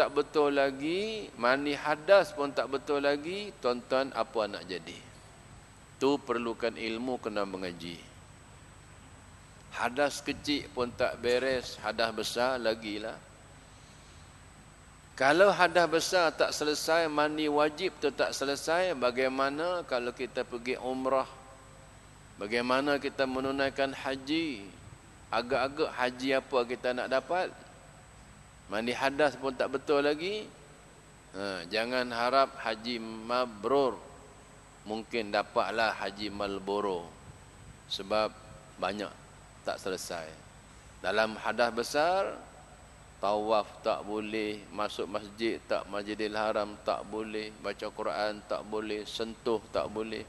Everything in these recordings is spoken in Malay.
tak betul lagi, mani hadas pun tak betul lagi, tuan-tuan apa anak jadi? Tu perlukan ilmu kena mengaji. Hadas kecil pun tak beres, hadas besar lagi lah. Kalau hadas besar tak selesai, mani wajib tu tak selesai, bagaimana kalau kita pergi umrah? Bagaimana kita menunaikan haji? Agak-agak haji apa kita nak dapat? Mandi hadas pun tak betul lagi. Ha, jangan harap haji mabrur. Mungkin dapatlah haji malboro. Sebab banyak tak selesai. Dalam hadas besar, tawaf tak boleh, masuk masjid tak, majidil haram tak boleh, baca Quran tak boleh, sentuh tak boleh.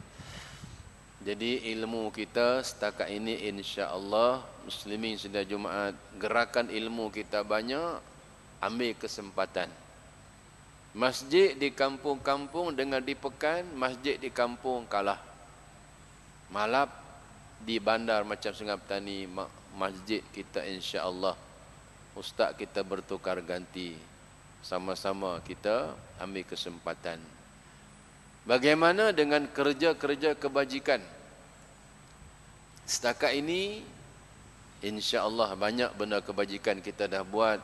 Jadi ilmu kita setakat ini insya-Allah muslimin sudah Jumaat gerakan ilmu kita banyak ambil kesempatan. Masjid di kampung-kampung dengan di pekan, masjid di kampung kalah. Malap di bandar macam Sungai Petani, masjid kita insya Allah. Ustaz kita bertukar ganti. Sama-sama kita ambil kesempatan. Bagaimana dengan kerja-kerja kebajikan? Setakat ini, insya Allah banyak benda kebajikan kita dah buat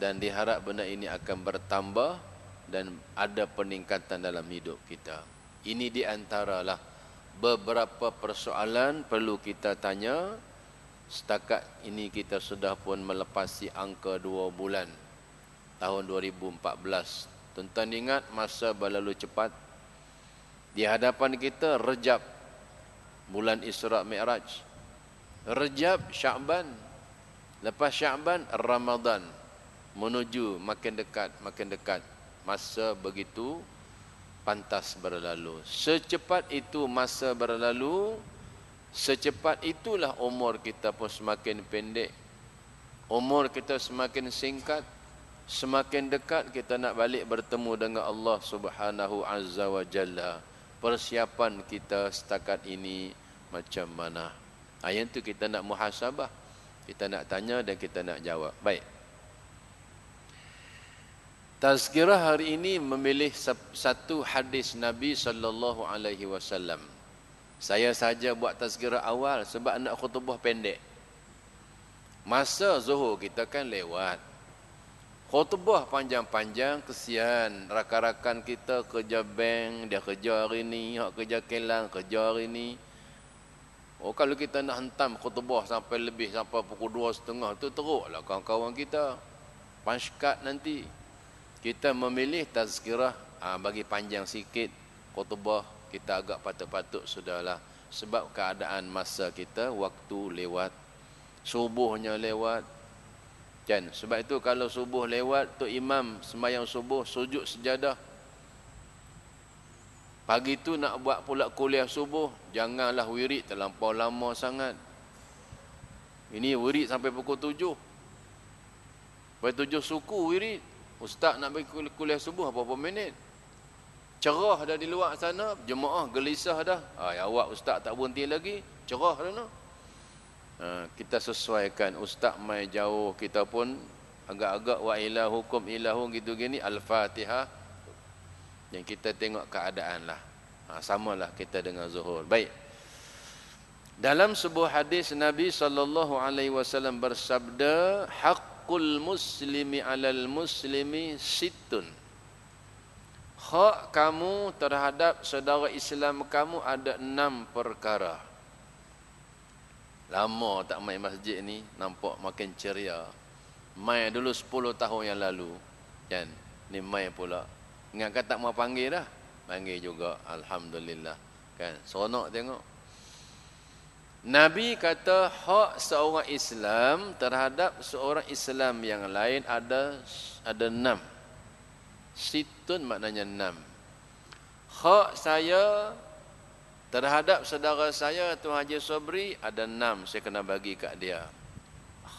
dan diharap benda ini akan bertambah dan ada peningkatan dalam hidup kita. Ini di antaralah beberapa persoalan perlu kita tanya setakat ini kita sudah pun melepasi angka 2 bulan tahun 2014. Tuan-tuan ingat masa berlalu cepat di hadapan kita Rejab bulan Isra Mi'raj. Rejab Syaban lepas Syaban Ramadhan menuju makin dekat makin dekat masa begitu pantas berlalu secepat itu masa berlalu secepat itulah umur kita pun semakin pendek umur kita semakin singkat semakin dekat kita nak balik bertemu dengan Allah Subhanahu Azza wa Jalla persiapan kita setakat ini macam mana ayat ha, tu kita nak muhasabah kita nak tanya dan kita nak jawab baik Tazkirah hari ini memilih satu hadis Nabi sallallahu alaihi wasallam. Saya saja buat tazkirah awal sebab nak khutbah pendek. Masa Zuhur kita kan lewat. Khutbah panjang-panjang kesian rakan-rakan kita kerja bank, dia kerja hari ini, hak kerja kelang, kerja hari ini. Oh kalau kita nak hentam khutbah sampai lebih sampai pukul 2.30 tu teruklah kawan-kawan kita. Panskat nanti kita memilih tazkirah aa, ah, bagi panjang sikit khutbah kita agak patut-patut sudahlah sebab keadaan masa kita waktu lewat subuhnya lewat kan sebab itu kalau subuh lewat tu imam sembahyang subuh sujud sejadah pagi tu nak buat pula kuliah subuh janganlah wirid terlampau lama sangat ini wirid sampai pukul 7 pukul 7 suku wirid Ustaz nak bagi kuliah subuh berapa minit? Cerah dah di luar sana, jemaah gelisah dah. Ah, ya awak ustaz tak berhenti lagi, cerah dah noh. Ha, ah, kita sesuaikan ustaz mai jauh kita pun agak-agak wa ila hukum ilahun gitu gini al-Fatihah. Yang kita tengok keadaan lah. Ah, samalah kita dengan zuhur. Baik. Dalam sebuah hadis Nabi saw bersabda, hak haqqul muslimi alal muslimi situn. hak kamu terhadap saudara Islam kamu ada enam perkara lama tak main masjid ni nampak makin ceria main dulu sepuluh tahun yang lalu kan ni main pula ingat tak mau panggil dah panggil juga alhamdulillah kan seronok tengok Nabi kata hak seorang Islam terhadap seorang Islam yang lain ada ada enam. Situn maknanya enam. Hak saya terhadap saudara saya Tuan Haji Sobri ada enam saya kena bagi kat dia.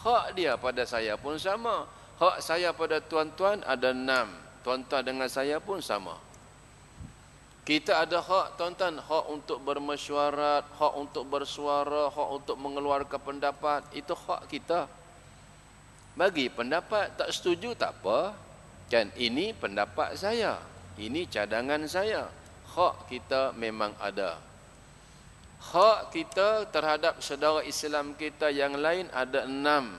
Hak dia pada saya pun sama. Hak saya pada tuan-tuan ada enam. Tuan-tuan dengan saya pun sama. Kita ada hak tuan-tuan, hak untuk bermesyuarat, hak untuk bersuara, hak untuk mengeluarkan pendapat, itu hak kita. Bagi pendapat tak setuju tak apa. Kan ini pendapat saya. Ini cadangan saya. Hak kita memang ada. Hak kita terhadap saudara Islam kita yang lain ada enam.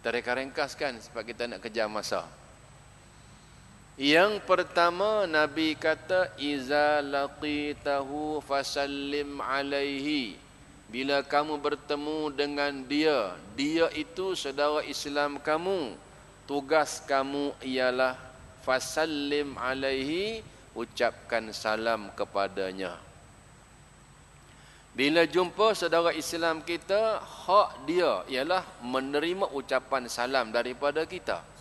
Tereka ringkaskan sebab kita nak kejar masa. Yang pertama Nabi kata iza laqitahu fasallim alaihi. Bila kamu bertemu dengan dia, dia itu saudara Islam kamu. Tugas kamu ialah fasallim alaihi ucapkan salam kepadanya. Bila jumpa saudara Islam kita, hak dia ialah menerima ucapan salam daripada kita.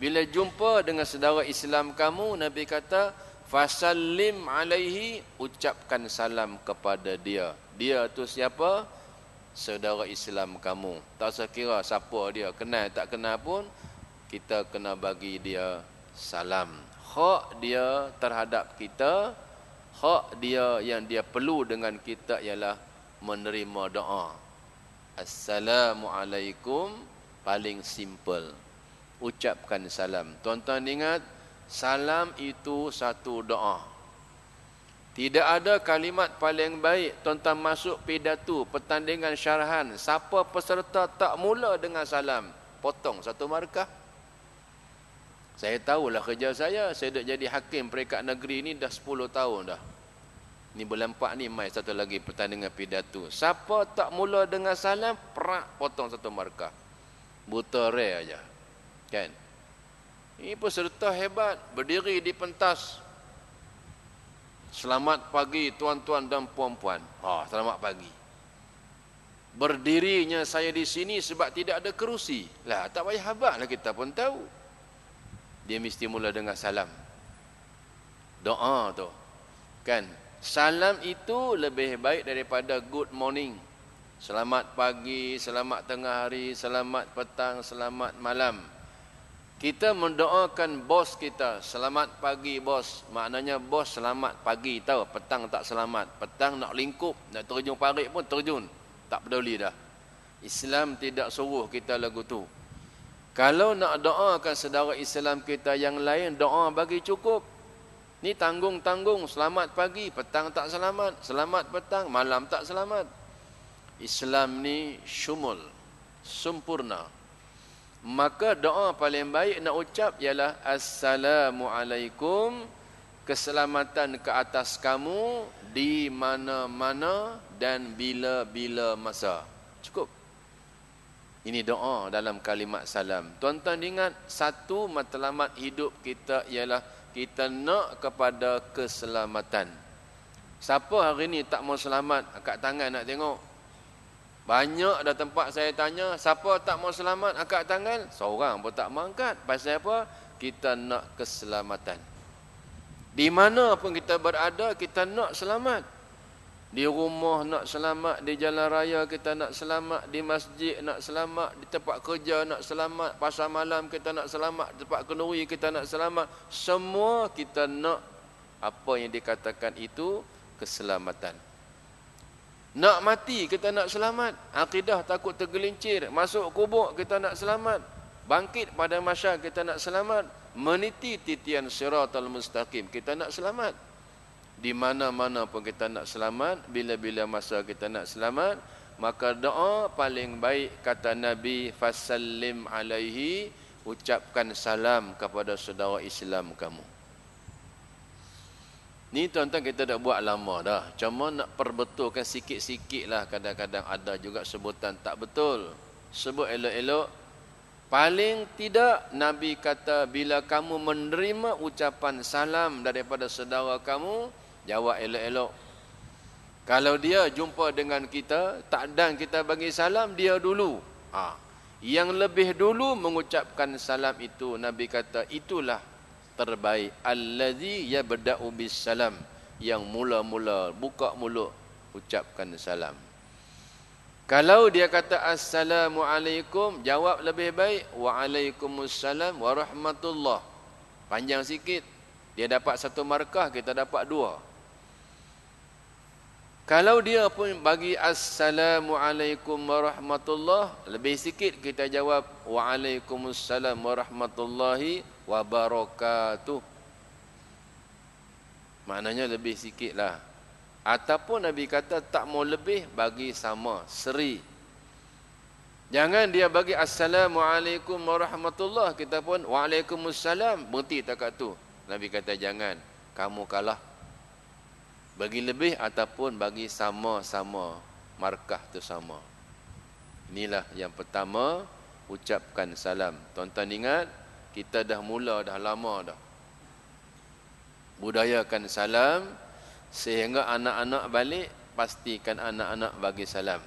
Bila jumpa dengan saudara Islam kamu, Nabi kata, Fasallim alaihi, ucapkan salam kepada dia. Dia tu siapa? Saudara Islam kamu. Tak kira, siapa dia, kenal tak kenal pun, kita kena bagi dia salam. Hak dia terhadap kita, hak dia yang dia perlu dengan kita ialah menerima doa. Assalamualaikum paling simple ucapkan salam. Tuan-tuan ingat, salam itu satu doa. Tidak ada kalimat paling baik tuan-tuan masuk pidato pertandingan syarahan siapa peserta tak mula dengan salam potong satu markah saya tahulah kerja saya saya dah jadi hakim peringkat negeri ni dah 10 tahun dah ni berlempak ni mai satu lagi pertandingan pidato siapa tak mula dengan salam perak potong satu markah buta rare aja kan ini peserta hebat berdiri di pentas selamat pagi tuan-tuan dan puan-puan ha selamat pagi berdirinya saya di sini sebab tidak ada kerusi lah tak payah habaqlah kita pun tahu dia mesti mula dengan salam doa tu kan salam itu lebih baik daripada good morning selamat pagi selamat tengah hari selamat petang selamat malam kita mendoakan bos kita selamat pagi bos. Maknanya bos selamat pagi tahu petang tak selamat. Petang nak lingkup, nak terjun parit pun terjun. Tak peduli dah. Islam tidak suruh kita lagu tu. Kalau nak doakan saudara Islam kita yang lain doa bagi cukup. Ni tanggung-tanggung selamat pagi, petang tak selamat, selamat petang, malam tak selamat. Islam ni syumul, Sempurna maka doa paling baik nak ucap ialah Assalamualaikum keselamatan ke atas kamu di mana-mana dan bila-bila masa. Cukup. Ini doa dalam kalimat salam. Tuan-tuan ingat satu matlamat hidup kita ialah kita nak kepada keselamatan. Siapa hari ini tak mau selamat? Angkat tangan nak tengok. Banyak dah tempat saya tanya, siapa tak mau selamat angkat tangan? Seorang pun tak mau angkat. Pasal apa? Kita nak keselamatan. Di mana pun kita berada, kita nak selamat. Di rumah nak selamat, di jalan raya kita nak selamat, di masjid nak selamat, di tempat kerja nak selamat, pasar malam kita nak selamat, tempat kenduri kita nak selamat. Semua kita nak apa yang dikatakan itu keselamatan. Nak mati kita nak selamat. Akidah takut tergelincir. Masuk kubur kita nak selamat. Bangkit pada masa kita nak selamat. Meniti titian siratul mustaqim. Kita nak selamat. Di mana-mana pun kita nak selamat. Bila-bila masa kita nak selamat. Maka doa paling baik kata Nabi Fasallim alaihi. Ucapkan salam kepada saudara Islam kamu. Ni tuan-tuan kita dah buat lama dah. Cuma nak perbetulkan sikit-sikit lah. Kadang-kadang ada juga sebutan tak betul. Sebut elok-elok. Paling tidak Nabi kata bila kamu menerima ucapan salam daripada saudara kamu. Jawab elok-elok. Kalau dia jumpa dengan kita, tak dan kita bagi salam, dia dulu. Ha. Yang lebih dulu mengucapkan salam itu, Nabi kata, itulah terbaik allazi ya bis salam yang mula-mula buka mulut ucapkan salam kalau dia kata assalamualaikum jawab lebih baik waalaikumussalam warahmatullahi panjang sikit dia dapat satu markah kita dapat dua kalau dia pun bagi Assalamualaikum warahmatullahi Lebih sikit kita jawab Waalaikumsalam warahmatullahi wabarakatuh Maknanya lebih sikit lah Ataupun Nabi kata tak mau lebih bagi sama seri Jangan dia bagi Assalamualaikum warahmatullahi Kita pun Waalaikumsalam Berhenti tak kat tu Nabi kata jangan Kamu kalah bagi lebih ataupun bagi sama-sama markah tu sama. Inilah yang pertama ucapkan salam. Tuan-tuan ingat kita dah mula dah lama dah. Budayakan salam sehingga anak-anak balik pastikan anak-anak bagi salam.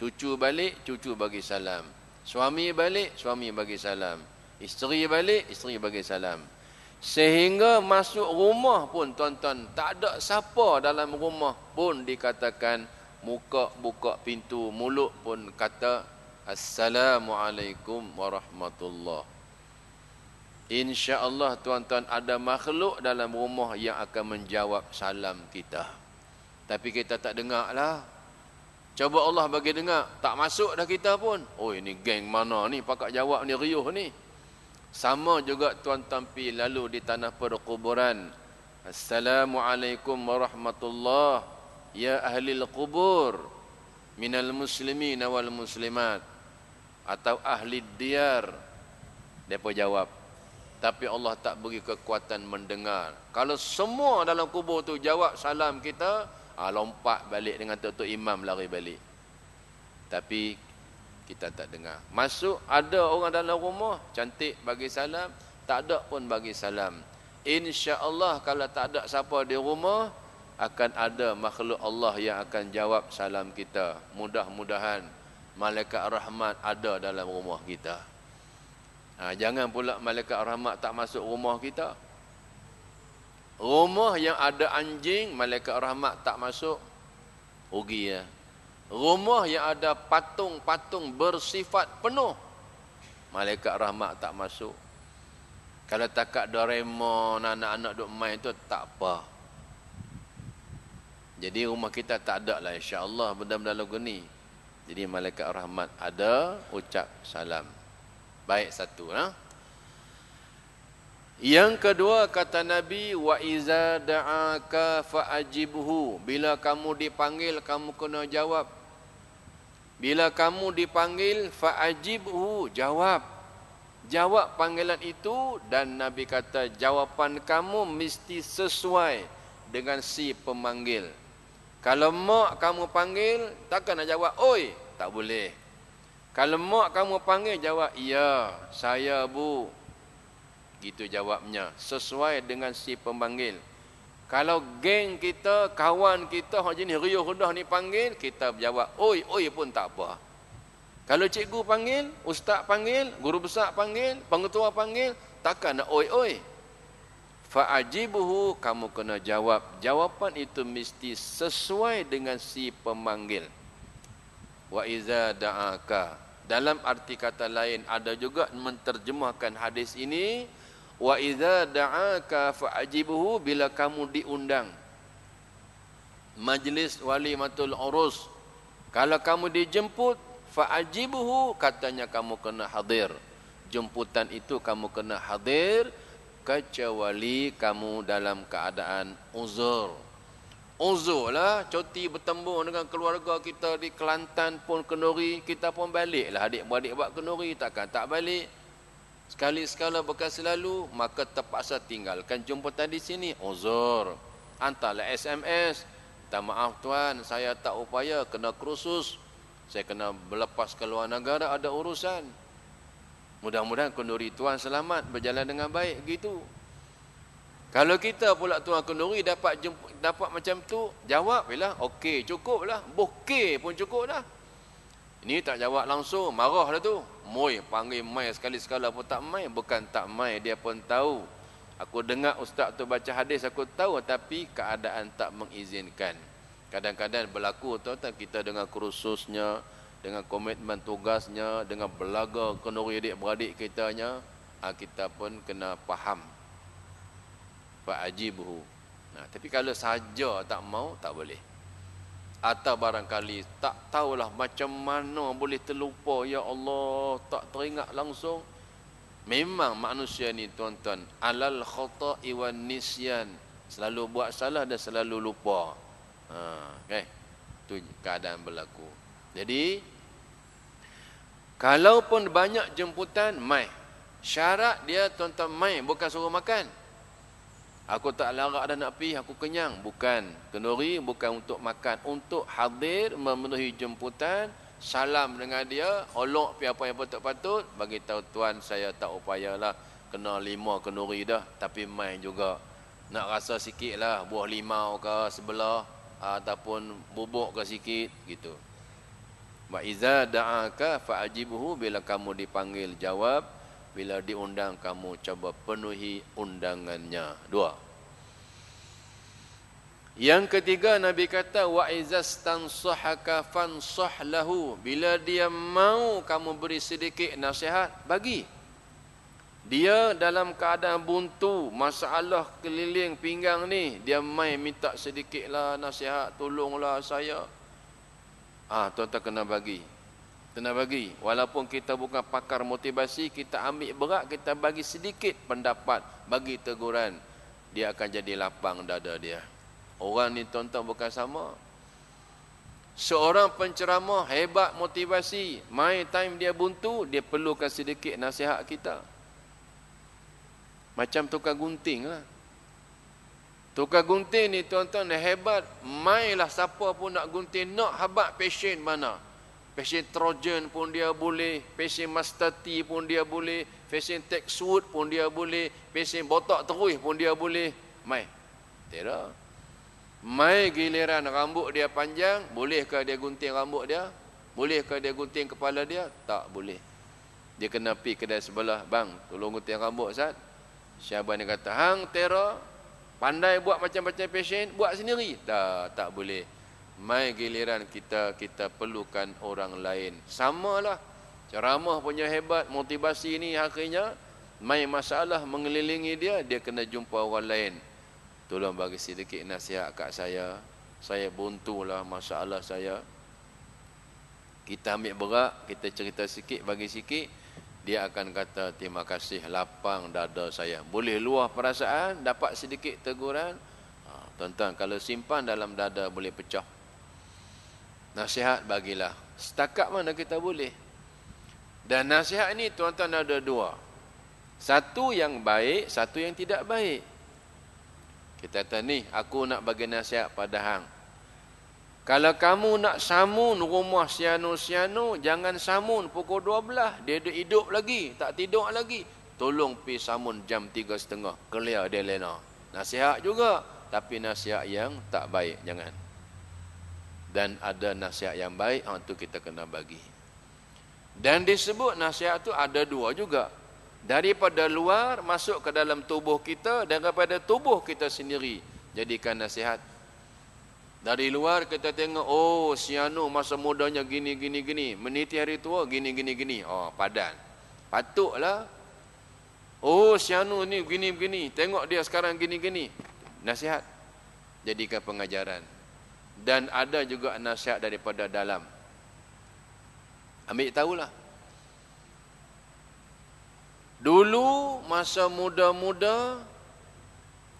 Cucu balik, cucu bagi salam. Suami balik, suami bagi salam. Isteri balik, isteri bagi salam. Sehingga masuk rumah pun tuan-tuan tak ada siapa dalam rumah pun dikatakan muka buka pintu mulut pun kata assalamualaikum warahmatullahi. Insya-Allah tuan-tuan ada makhluk dalam rumah yang akan menjawab salam kita. Tapi kita tak dengar lah. Cuba Allah bagi dengar. Tak masuk dah kita pun. Oh ini geng mana ni pakak jawab ni riuh ni. Sama juga tuan-tuan lalu di tanah perkuburan. Assalamualaikum warahmatullahi ya ahli al-qubur minal muslimin awal muslimat atau ahli diar depa jawab tapi Allah tak bagi kekuatan mendengar kalau semua dalam kubur tu jawab salam kita ah lompat balik dengan tok-tok imam lari balik tapi kita tak dengar. Masuk ada orang dalam rumah, cantik bagi salam, tak ada pun bagi salam. Insya-Allah kalau tak ada siapa di rumah, akan ada makhluk Allah yang akan jawab salam kita. Mudah-mudahan malaikat rahmat ada dalam rumah kita. Ha, jangan pula malaikat rahmat tak masuk rumah kita. Rumah yang ada anjing, malaikat rahmat tak masuk. Rugi ya rumah yang ada patung-patung bersifat penuh malaikat rahmat tak masuk kalau tak kat Doraemon anak-anak duk main tu tak apa jadi rumah kita tak ada lah insyaAllah benda-benda lagu ni jadi malaikat rahmat ada ucap salam baik satu lah yang kedua kata Nabi wa iza da'aka fa ajibhu bila kamu dipanggil kamu kena jawab bila kamu dipanggil fa'ajibhu, jawab. Jawab panggilan itu dan Nabi kata jawapan kamu mesti sesuai dengan si pemanggil. Kalau mak kamu panggil, takkan nak jawab, oi, tak boleh. Kalau mak kamu panggil, jawab, iya saya bu. Gitu jawabnya, sesuai dengan si pemanggil. Kalau geng kita, kawan kita, hak jenis riuh rendah ni panggil, kita jawab, oi, oi pun tak apa. Kalau cikgu panggil, ustaz panggil, guru besar panggil, pengetua panggil, takkan nak oi, oi. Fa'ajibuhu, kamu kena jawab. Jawapan itu mesti sesuai dengan si pemanggil. Wa iza da'aka. Dalam arti kata lain, ada juga menterjemahkan hadis ini, wa idza da'aka fa'ajibuhu bila kamu diundang majlis wali matul urus kalau kamu dijemput fajibuhu katanya kamu kena hadir jemputan itu kamu kena hadir kecuali kamu dalam keadaan uzur uzur lah cuti bertemu dengan keluarga kita di Kelantan pun kenuri kita pun baliklah adik-beradik buat kenuri takkan tak balik Sekali-sekala bekas selalu Maka terpaksa tinggalkan jemputan di sini Uzur antara SMS Minta maaf tuan Saya tak upaya Kena kursus Saya kena berlepas ke luar negara Ada urusan Mudah-mudahan kenduri tuan selamat Berjalan dengan baik gitu. Kalau kita pula tuan kenduri Dapat jemput, dapat macam tu Jawab bila Okey cukuplah, lah Bokeh pun cukuplah. Ini tak jawab langsung, marah dia tu. moy, panggil mai sekali-sekala pun tak mai. Bukan tak mai, dia pun tahu. Aku dengar ustaz tu baca hadis, aku tahu. Tapi keadaan tak mengizinkan. Kadang-kadang berlaku, tuan tak kita dengan kursusnya, dengan komitmen tugasnya, dengan belaga kenuri adik-beradik nya, ah, kita pun kena faham. Fa'ajibuhu. Nah, tapi kalau saja tak mau, tak boleh atau barangkali tak tahulah macam mana boleh terlupa ya Allah tak teringat langsung memang manusia ni tuan-tuan alal khata'i wan nisyan selalu buat salah dan selalu lupa ha okay. tu keadaan berlaku jadi kalaupun banyak jemputan mai syarat dia tuan-tuan mai bukan suruh makan Aku tak larak dan nak pergi, aku kenyang. Bukan kenduri, bukan untuk makan. Untuk hadir, memenuhi jemputan, salam dengan dia, olok pergi apa yang patut-patut. Bagi tahu tuan, saya tak upayalah. Kena lima kenduri dah, tapi main juga. Nak rasa sikit lah, buah limau ke sebelah, ataupun bubuk ke sikit, gitu. Wa iza da'aka fa'ajibuhu bila kamu dipanggil jawab bila diundang kamu cuba penuhi undangannya dua yang ketiga nabi kata wa izas tansahaka soh lahu bila dia mau kamu beri sedikit nasihat bagi dia dalam keadaan buntu masalah keliling pinggang ni dia mai minta sedikitlah nasihat tolonglah saya ah tuan-tuan kena bagi kena bagi walaupun kita bukan pakar motivasi kita ambil berat kita bagi sedikit pendapat bagi teguran dia akan jadi lapang dada dia orang ni tuan-tuan bukan sama seorang penceramah hebat motivasi my time dia buntu dia perlukan sedikit nasihat kita macam tukar gunting lah Tukar gunting ni tuan-tuan hebat. Mainlah siapa pun nak gunting. Nak habat passion mana. Fashion Trojan pun dia boleh, fashion Master T pun dia boleh, fashion Tech Suit pun dia boleh, fashion botak terus pun dia boleh. Mai. Tera. Mai giliran rambut dia panjang, bolehkah dia gunting rambut dia? Bolehkah dia gunting kepala dia? Tak boleh. Dia kena pergi kedai sebelah, bang, tolong gunting rambut saat, Syaban dia kata, "Hang Tera, pandai buat macam-macam fashion, buat sendiri." Tak, tak boleh. Mai giliran kita, kita perlukan orang lain. Sama lah. Ceramah punya hebat, motivasi ni akhirnya. Mai masalah mengelilingi dia, dia kena jumpa orang lain. Tolong bagi sedikit nasihat kat saya. Saya buntu lah masalah saya. Kita ambil berat, kita cerita sikit, bagi sikit. Dia akan kata, terima kasih lapang dada saya. Boleh luah perasaan, dapat sedikit teguran. Ah, tuan-tuan, kalau simpan dalam dada boleh pecah. Nasihat bagilah. Setakat mana kita boleh. Dan nasihat ini tuan-tuan ada dua. Satu yang baik, satu yang tidak baik. Kita kata ni, aku nak bagi nasihat pada hang. Kalau kamu nak samun rumah siano-siano, jangan samun pukul 12. Dia dah hidup lagi, tak tidur lagi. Tolong pi samun jam 3.30, clear dia lena. Nasihat juga, tapi nasihat yang tak baik, jangan dan ada nasihat yang baik itu ah, kita kena bagi dan disebut nasihat tu ada dua juga daripada luar masuk ke dalam tubuh kita dan kepada tubuh kita sendiri jadikan nasihat dari luar kita tengok oh si Anu masa mudanya gini gini gini meniti hari tua gini gini gini oh padan patutlah oh si Anu ni gini gini tengok dia sekarang gini gini nasihat jadikan pengajaran dan ada juga nasihat daripada dalam ambil tahulah dulu masa muda-muda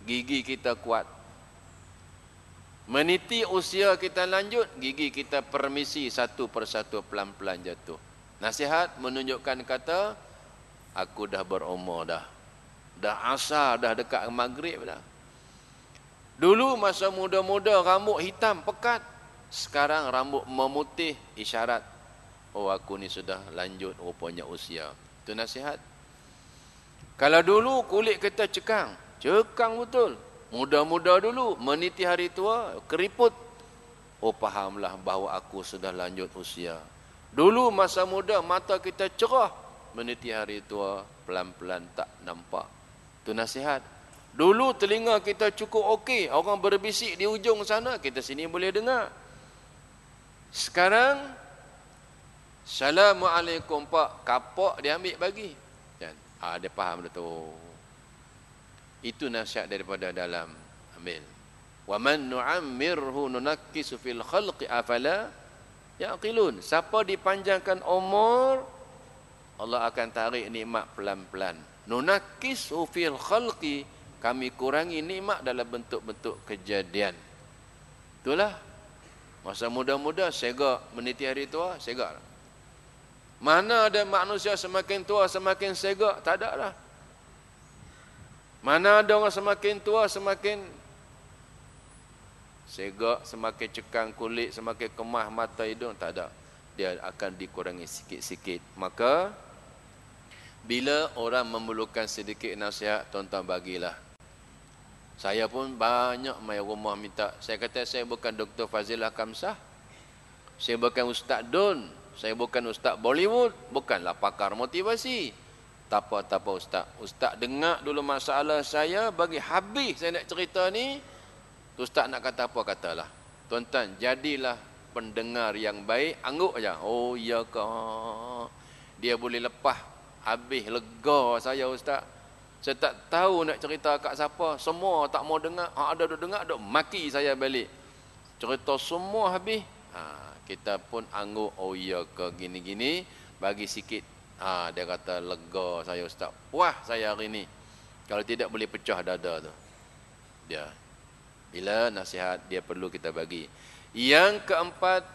gigi kita kuat meniti usia kita lanjut gigi kita permisi satu persatu pelan-pelan jatuh nasihat menunjukkan kata aku dah berumur dah dah asar dah dekat maghrib dah Dulu masa muda-muda rambut hitam pekat, sekarang rambut memutih isyarat oh aku ni sudah lanjut rupanya usia. Itu nasihat. Kalau dulu kulit kita cekang, cekang betul. Muda-muda dulu meniti hari tua keriput. Oh pahamlah bahawa aku sudah lanjut usia. Dulu masa muda mata kita cerah, meniti hari tua pelan-pelan tak nampak. Itu nasihat Dulu telinga kita cukup okey, orang berbisik di ujung sana, kita sini boleh dengar. Sekarang, Assalamualaikum Pak, kapok dia ambil bagi. Dan, ah, dia faham dia Itu nasihat daripada dalam. Amin. Wa man nu'ammirhu nunakkisu fil khalqi afala yaqilun. Siapa dipanjangkan umur, Allah akan tarik nikmat pelan-pelan. Nunakkisu fil khalqi afala kami kurangi nikmat dalam bentuk-bentuk kejadian. Itulah masa muda-muda segak meniti hari tua segak. Lah. Mana ada manusia semakin tua semakin segak? Tak ada lah. Mana ada orang semakin tua semakin segak, semakin cekang kulit, semakin kemah mata hidung? Tak ada. Dia akan dikurangi sikit-sikit. Maka bila orang memerlukan sedikit nasihat, tuan-tuan bagilah. Saya pun banyak mai rumah minta. Saya kata saya bukan Dr. Fazilah Kamsah. Saya bukan Ustaz Don. Saya bukan Ustaz Bollywood. Bukanlah pakar motivasi. Tapa-tapa Ustaz. Ustaz dengar dulu masalah saya. Bagi habis saya nak cerita ni. Ustaz nak kata apa katalah. Tuan-tuan, jadilah pendengar yang baik. Angguk saja. Oh, iya kak. Dia boleh lepas. Habis lega saya Ustaz. Saya tak tahu nak cerita kat siapa. Semua tak mau dengar. Ha, ada dah dengar, dah maki saya balik. Cerita semua habis. Ha, kita pun angguk, oh ya ke gini-gini. Bagi sikit. Ha, dia kata, lega saya ustaz. wah saya hari ni. Kalau tidak boleh pecah dada tu. Dia. Bila nasihat dia perlu kita bagi. Yang keempat.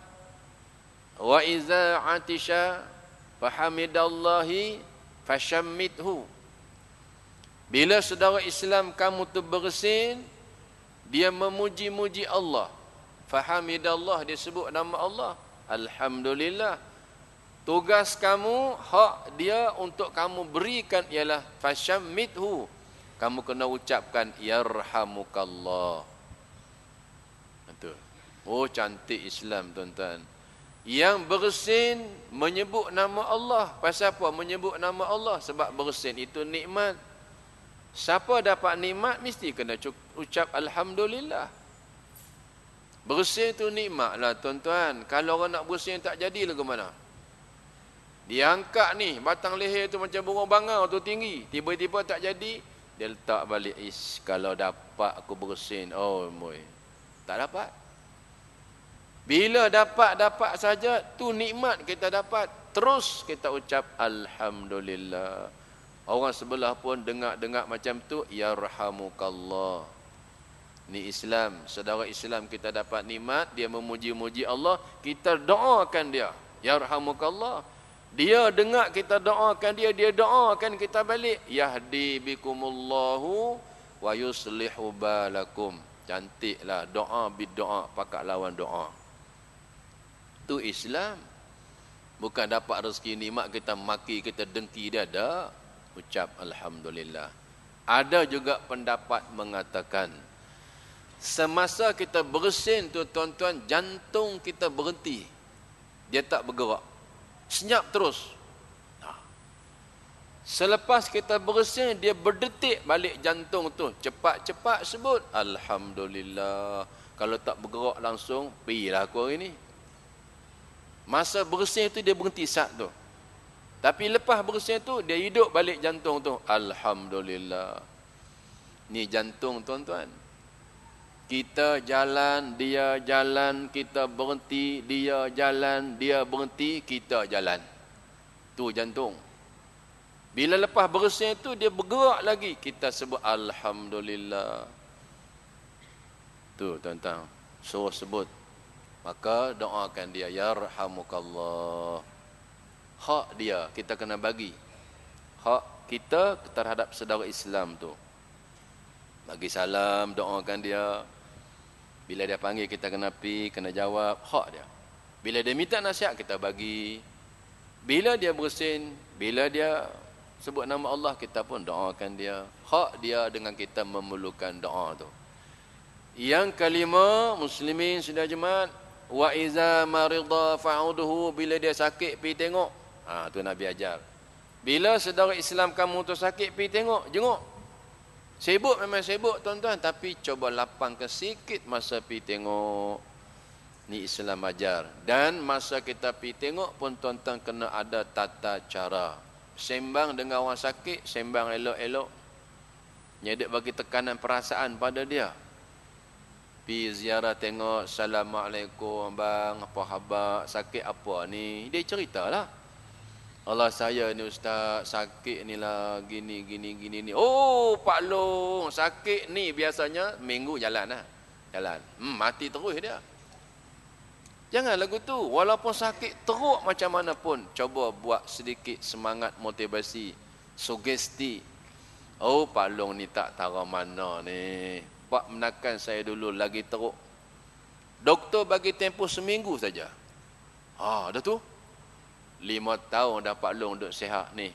Wa iza atisha fahamidallahi fashammithu. Bila saudara Islam kamu tu bersin, dia memuji-muji Allah. Fahamidallah dia sebut nama Allah. Alhamdulillah. Tugas kamu, hak dia untuk kamu berikan ialah fashammithu. Kamu kena ucapkan yarhamukallah. Betul. Oh cantik Islam tuan-tuan. Yang bersin menyebut nama Allah. Pasal apa menyebut nama Allah? Sebab bersin itu nikmat. Siapa dapat nikmat mesti kena ucap Alhamdulillah. Bersih itu nikmat lah tuan-tuan. Kalau orang nak bersih tak jadi lah ke mana? Diangkat ni, batang leher tu macam burung bangau tu tinggi. Tiba-tiba tak jadi, dia letak balik. Is, kalau dapat aku bersin. Oh, boy. Tak dapat. Bila dapat-dapat saja, tu nikmat kita dapat. Terus kita ucap Alhamdulillah. Orang sebelah pun dengar-dengar macam tu Ya Yarhamukallah Ni Islam Saudara Islam kita dapat nikmat Dia memuji-muji Allah Kita doakan dia Ya Yarhamukallah Dia dengar kita doakan dia Dia doakan kita balik Yahdi bikumullahu Wa yuslihu balakum Cantiklah doa doa, Pakat lawan doa Tu Islam Bukan dapat rezeki nikmat kita maki kita dengki dia dah ucap alhamdulillah. Ada juga pendapat mengatakan semasa kita bersin tu tuan-tuan jantung kita berhenti. Dia tak bergerak. Senyap terus. Ha. Selepas kita bersin dia berdetik balik jantung tu cepat-cepat sebut alhamdulillah. Kalau tak bergerak langsung, pergilah aku hari ni. Masa bersin tu dia berhenti saat tu. Tapi lepas berusia tu dia hidup balik jantung tu. Alhamdulillah. Ni jantung tuan-tuan. Kita jalan, dia jalan, kita berhenti, dia jalan, dia berhenti, kita jalan. Tu jantung. Bila lepas berusia tu dia bergerak lagi, kita sebut alhamdulillah. Tu tuan-tuan. Suruh sebut. Maka doakan dia ya hak dia kita kena bagi hak kita terhadap saudara Islam tu bagi salam doakan dia bila dia panggil kita kena pi kena jawab hak dia bila dia minta nasihat kita bagi bila dia bersin bila dia sebut nama Allah kita pun doakan dia hak dia dengan kita memerlukan doa tu yang kelima muslimin sudah jemaat wa iza marida fa'uduhu bila dia sakit pi tengok Ha, tu Nabi ajar. Bila saudara Islam kamu tu sakit, pergi tengok, jenguk. Sibuk memang sibuk tuan-tuan. Tapi cuba lapangkan sikit masa pi tengok. Ni Islam ajar. Dan masa kita pi tengok pun tuan-tuan kena ada tata cara. Sembang dengan orang sakit, sembang elok-elok. Nyedek bagi tekanan perasaan pada dia. Pi ziarah tengok, Assalamualaikum bang, apa khabar, sakit apa ni. Dia ceritalah. Allah saya ni ustaz sakit ni lah gini gini gini ni. Oh Pak Long sakit ni biasanya minggu jalan lah. Jalan. Hmm, mati terus dia. Jangan lagu tu. Walaupun sakit teruk macam mana pun. Cuba buat sedikit semangat motivasi. Sugesti. Oh Pak Long ni tak tahu mana ni. Pak menakan saya dulu lagi teruk. Doktor bagi tempoh seminggu saja. Ah, dah tu lima tahun dapat long duduk sihat ni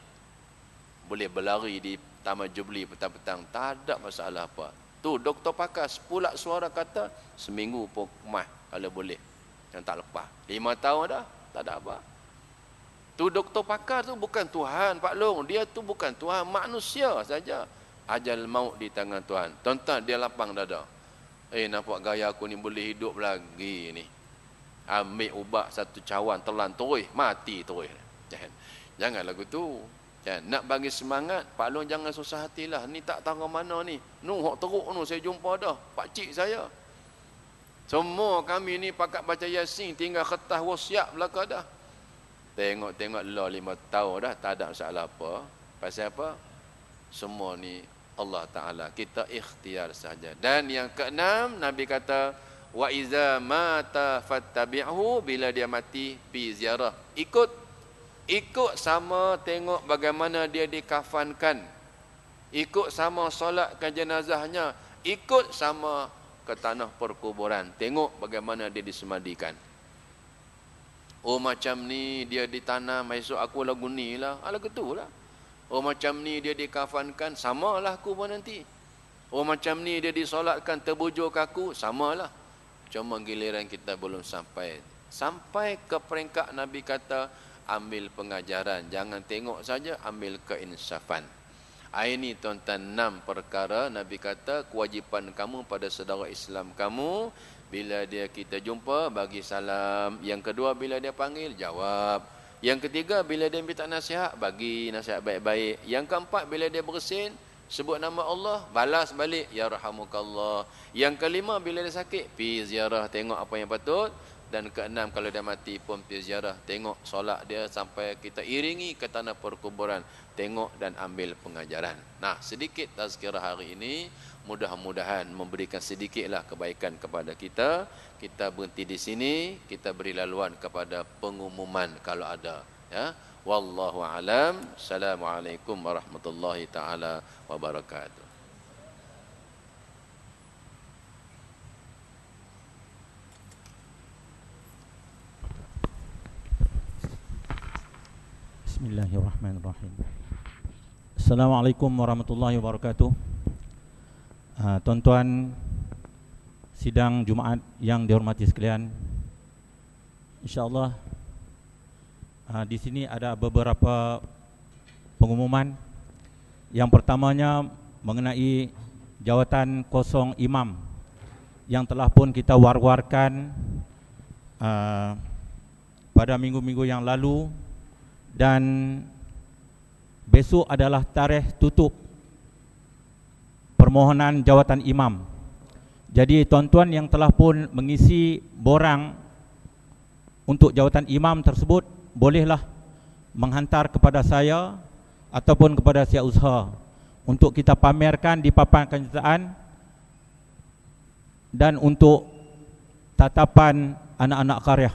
boleh berlari di Taman Jubli petang-petang tak ada masalah apa tu doktor pakar pula suara kata seminggu pun kemah kalau boleh yang tak lepas lima tahun dah tak ada apa tu doktor pakar tu bukan Tuhan Pak Long dia tu bukan Tuhan manusia saja ajal maut di tangan Tuhan tuan-tuan dia lapang dada eh nampak gaya aku ni boleh hidup lagi ni ambil ubat satu cawan telan terus mati terus jangan jangan lagu tu jangan. nak bagi semangat pak long jangan susah hatilah ni tak tahu mana ni nu hok teruk nu saya jumpa dah pak cik saya semua kami ni pakat baca yasin tinggal kertas wasiat belaka dah tengok-tengok lah lima tahun dah tak ada masalah apa pasal apa semua ni Allah Ta'ala kita ikhtiar saja dan yang keenam Nabi kata wa iza mata fattabi'hu bila dia mati pi ziarah ikut ikut sama tengok bagaimana dia dikafankan ikut sama solatkan jenazahnya ikut sama ke tanah perkuburan tengok bagaimana dia disemadikan oh macam ni dia ditanam esok aku lagu ni lah ah, lagu tu lah. oh macam ni dia dikafankan samalah aku pun nanti oh macam ni dia disolatkan terbujur kaku samalah Cuma giliran kita belum sampai. Sampai ke peringkat Nabi kata, ambil pengajaran. Jangan tengok saja, ambil keinsafan. Ini tuan-tuan, enam perkara Nabi kata, kewajipan kamu pada saudara Islam kamu, bila dia kita jumpa, bagi salam. Yang kedua, bila dia panggil, jawab. Yang ketiga, bila dia minta nasihat, bagi nasihat baik-baik. Yang keempat, bila dia bersin, Sebut nama Allah, balas balik ya rahamukallah. Yang kelima bila dia sakit, pi ziarah tengok apa yang patut dan keenam kalau dia mati pun pi ziarah tengok solat dia sampai kita iringi ke tanah perkuburan, tengok dan ambil pengajaran. Nah, sedikit tazkirah hari ini mudah-mudahan memberikan sedikitlah kebaikan kepada kita. Kita berhenti di sini, kita beri laluan kepada pengumuman kalau ada ya. Wallahu alam. Assalamualaikum warahmatullahi taala wabarakatuh. Bismillahirrahmanirrahim Assalamualaikum warahmatullahi wabarakatuh ah, Tuan-tuan Sidang Jumaat yang dihormati sekalian InsyaAllah Ah, di sini ada beberapa pengumuman. Yang pertamanya mengenai jawatan kosong imam yang telah pun kita war-warkan uh, pada minggu-minggu yang lalu dan besok adalah tarikh tutup permohonan jawatan imam. Jadi tuan-tuan yang telah pun mengisi borang untuk jawatan imam tersebut bolehlah menghantar kepada saya ataupun kepada siap usaha untuk kita pamerkan di papan kenyataan dan untuk tatapan anak-anak karya.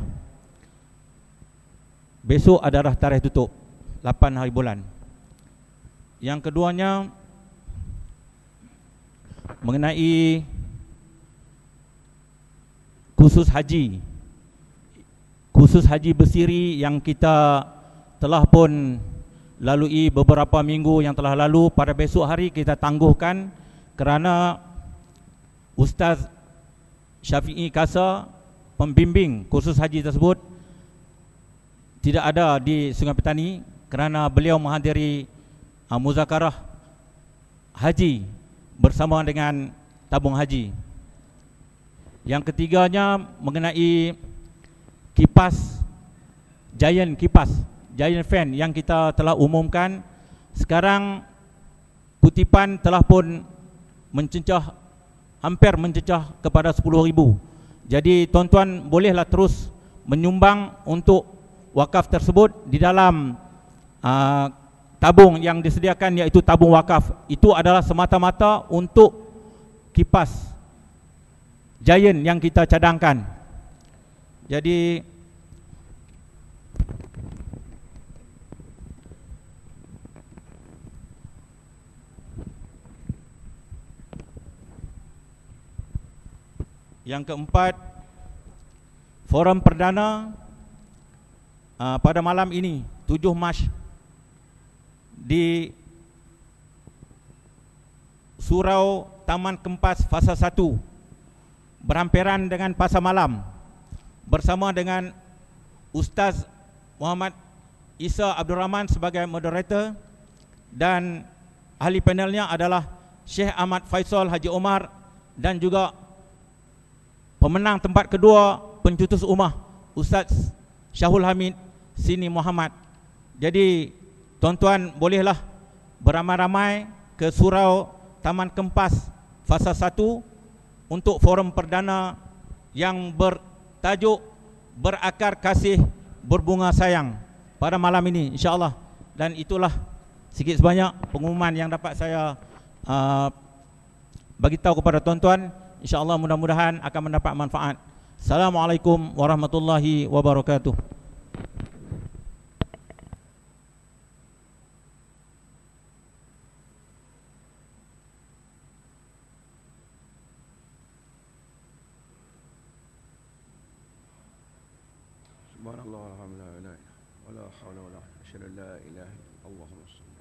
Besok adalah tarikh tutup, 8 hari bulan. Yang keduanya, mengenai khusus haji. Haji khusus Haji Besiri yang kita telah pun lalui beberapa minggu yang telah lalu pada besok hari kita tangguhkan kerana Ustaz Syafi'i Kasa pembimbing khusus haji tersebut tidak ada di Sungai Petani kerana beliau menghadiri uh, muzakarah haji bersama dengan tabung haji. Yang ketiganya mengenai kipas Giant kipas Giant fan yang kita telah umumkan Sekarang Kutipan telah pun Mencecah Hampir mencecah kepada 10 ribu Jadi tuan-tuan bolehlah terus Menyumbang untuk Wakaf tersebut di dalam uh, Tabung yang disediakan Iaitu tabung wakaf Itu adalah semata-mata untuk Kipas Giant yang kita cadangkan Jadi Jadi Yang keempat Forum perdana uh, Pada malam ini 7 Mac Di Surau Taman Kempas Fasa 1 Berhampiran dengan Pasar Malam Bersama dengan Ustaz Muhammad Isa Abdul Rahman sebagai moderator dan ahli panelnya adalah Syekh Ahmad Faisal Haji Omar dan juga pemenang tempat kedua pencutus umah Ustaz Syahul Hamid Sini Muhammad. Jadi tuan-tuan bolehlah beramai-ramai ke surau Taman Kempas fasa 1 untuk forum perdana yang bertajuk berakar kasih berbunga sayang pada malam ini insyaallah dan itulah sikit sebanyak pengumuman yang dapat saya uh, bagi tahu kepada tuan-tuan insyaallah mudah-mudahan akan mendapat manfaat. Assalamualaikum warahmatullahi wabarakatuh. Subhanallah walhamdulillah wala haula wala quwwata illa billah. Allahumma salli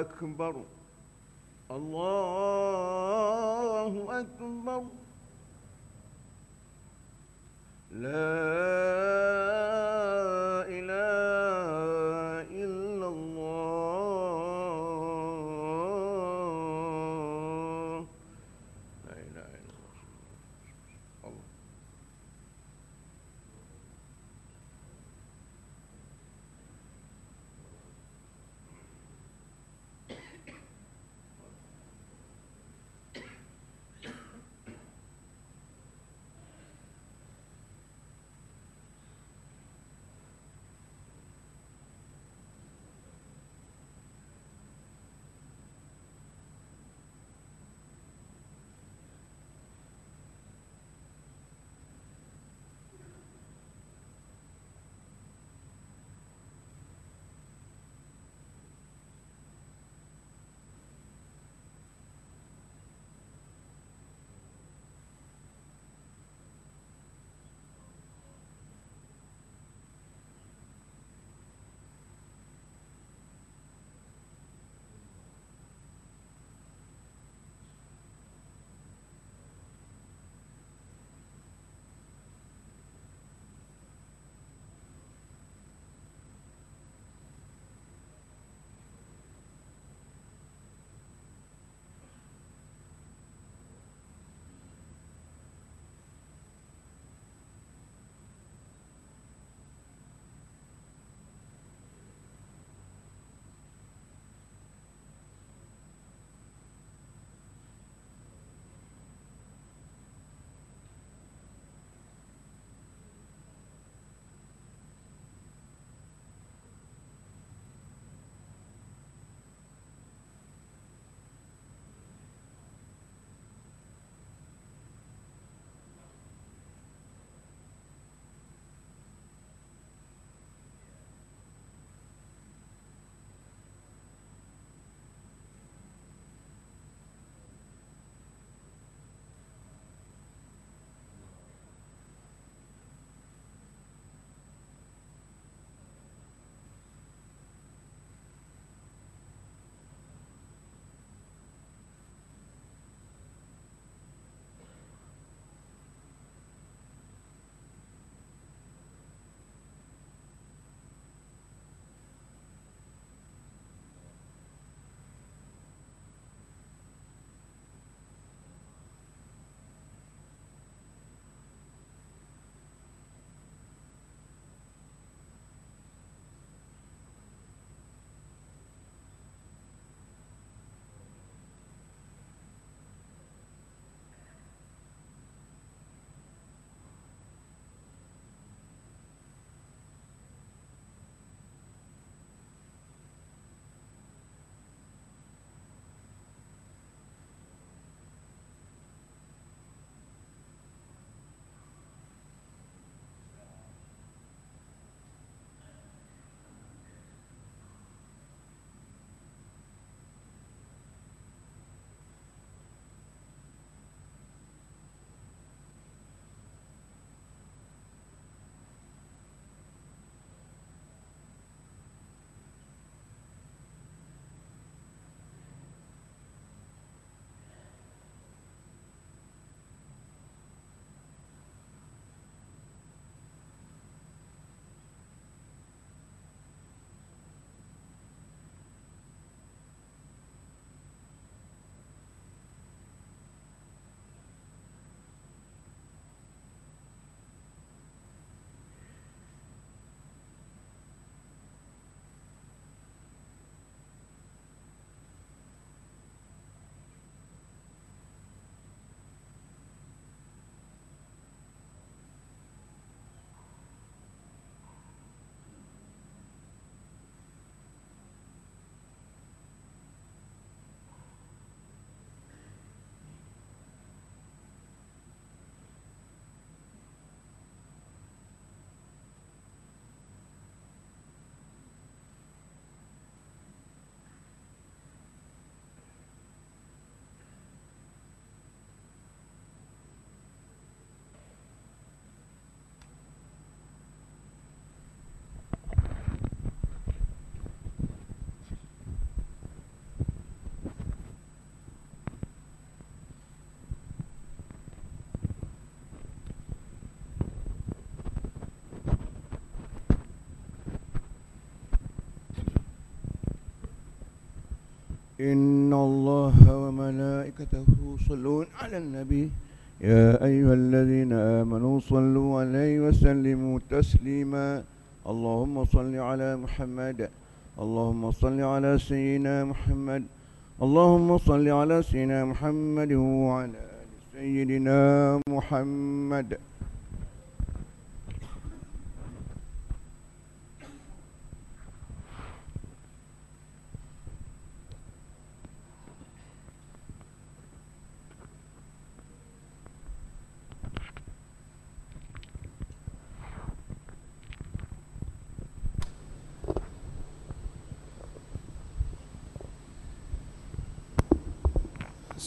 أكبر الله أكبر لا إن الله وملائكته يصلون على النبي يا أيها الذين آمنوا صلوا عليه وسلموا تسليما اللهم صل على محمد اللهم صل على سيدنا محمد اللهم صل على سيدنا محمد وعلى سيدنا محمد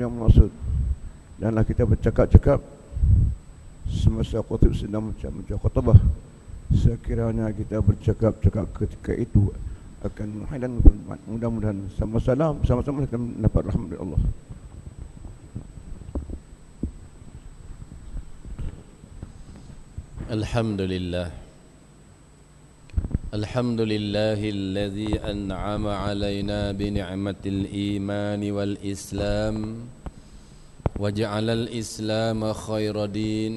yang maksud Janganlah kita bercakap-cakap Semasa khutib sedang macam macam khutbah Sekiranya kita bercakap-cakap ketika itu Akan menghidang berhormat Mudah-mudahan sama-sama Sama-sama kita dapat rahmat Allah Alhamdulillah الحمد لله الذي أنعم علينا بنعمة الإيمان والإسلام وجعل الإسلام خير دين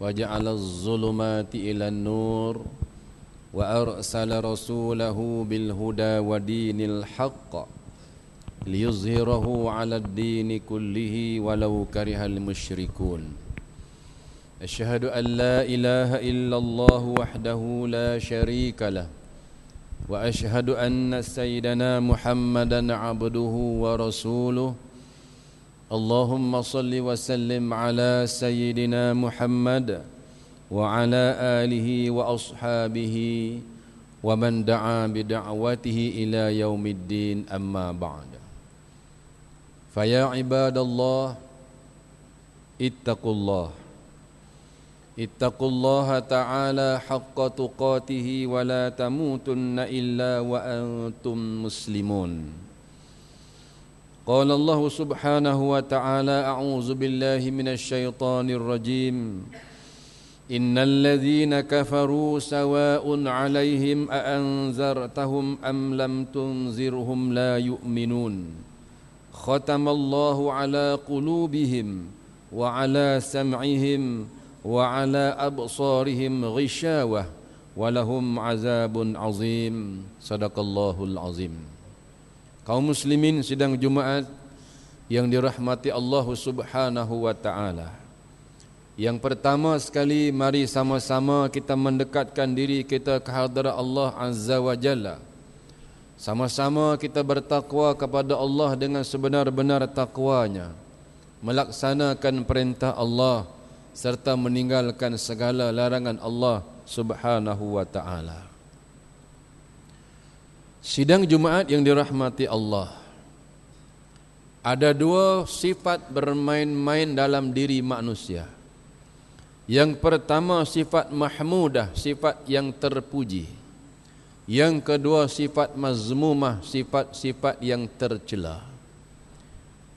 وجعل الظلمات إلى النور وأرسل رسوله بالهدى ودين الحق ليظهره على الدين كله ولو كره المشركون أشهد أن لا إله إلا الله وحده لا شريك له وأشهد أن سيدنا محمدا عبده ورسوله اللهم صل وسلم على سيدنا محمد وعلى آله وأصحابه ومن دعا بدعوته إلى يوم الدين أما بعد فيا عباد الله اتقوا الله اتقوا الله تعالى حق تقاته ولا تموتن الا وانتم مسلمون قال الله سبحانه وتعالى اعوذ بالله من الشيطان الرجيم ان الذين كفروا سواء عليهم اانذرتهم ام لم تنذرهم لا يؤمنون ختم الله على قلوبهم وعلى سمعهم وعلى أبصارهم غشاوة ولهم عذاب عظيم صدق الله العظيم kaum muslimin sidang Jumaat yang dirahmati Allah Subhanahu wa taala. Yang pertama sekali mari sama-sama kita mendekatkan diri kita ke hadirat Allah Azza wa Jalla. Sama-sama kita bertakwa kepada Allah dengan sebenar-benar takwanya. Melaksanakan perintah Allah, serta meninggalkan segala larangan Allah Subhanahu wa taala. Sidang Jumaat yang dirahmati Allah. Ada dua sifat bermain-main dalam diri manusia. Yang pertama sifat mahmudah, sifat yang terpuji. Yang kedua sifat mazmumah, sifat-sifat yang tercela.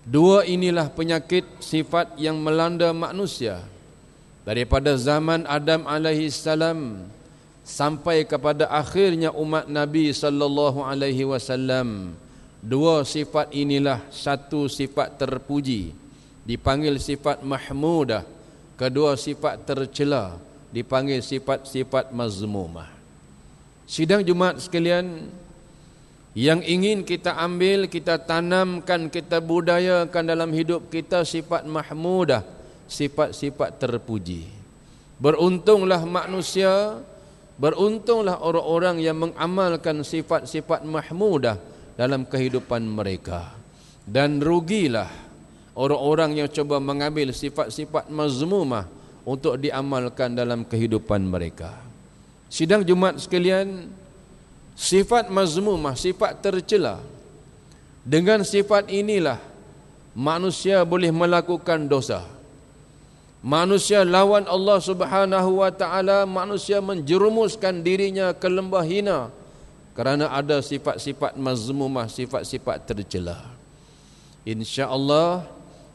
Dua inilah penyakit sifat yang melanda manusia daripada zaman Adam alaihi salam sampai kepada akhirnya umat Nabi sallallahu alaihi wasallam dua sifat inilah satu sifat terpuji dipanggil sifat mahmudah kedua sifat tercela dipanggil sifat-sifat mazmumah sidang Jumaat sekalian yang ingin kita ambil kita tanamkan kita budayakan dalam hidup kita sifat mahmudah sifat-sifat terpuji. Beruntunglah manusia, beruntunglah orang-orang yang mengamalkan sifat-sifat mahmudah dalam kehidupan mereka. Dan rugilah orang-orang yang cuba mengambil sifat-sifat mazmumah untuk diamalkan dalam kehidupan mereka. Sidang Jumat sekalian, sifat mazmumah, sifat tercela. Dengan sifat inilah manusia boleh melakukan dosa. Manusia lawan Allah Subhanahu wa taala, manusia menjerumuskan dirinya ke lembah hina kerana ada sifat-sifat mazmumah, sifat-sifat tercela. Insya-Allah,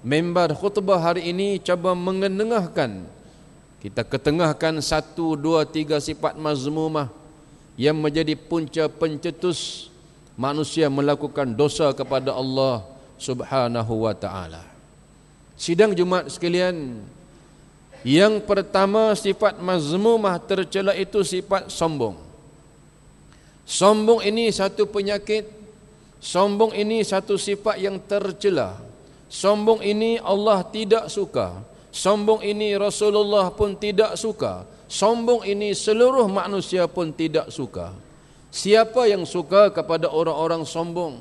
member khutbah hari ini cuba mengenengahkan kita ketengahkan satu, dua, tiga sifat mazmumah yang menjadi punca pencetus manusia melakukan dosa kepada Allah Subhanahu wa taala. Sidang Jumat sekalian, yang pertama sifat mazmumah tercela itu sifat sombong. Sombong ini satu penyakit. Sombong ini satu sifat yang tercela. Sombong ini Allah tidak suka. Sombong ini Rasulullah pun tidak suka. Sombong ini seluruh manusia pun tidak suka. Siapa yang suka kepada orang-orang sombong?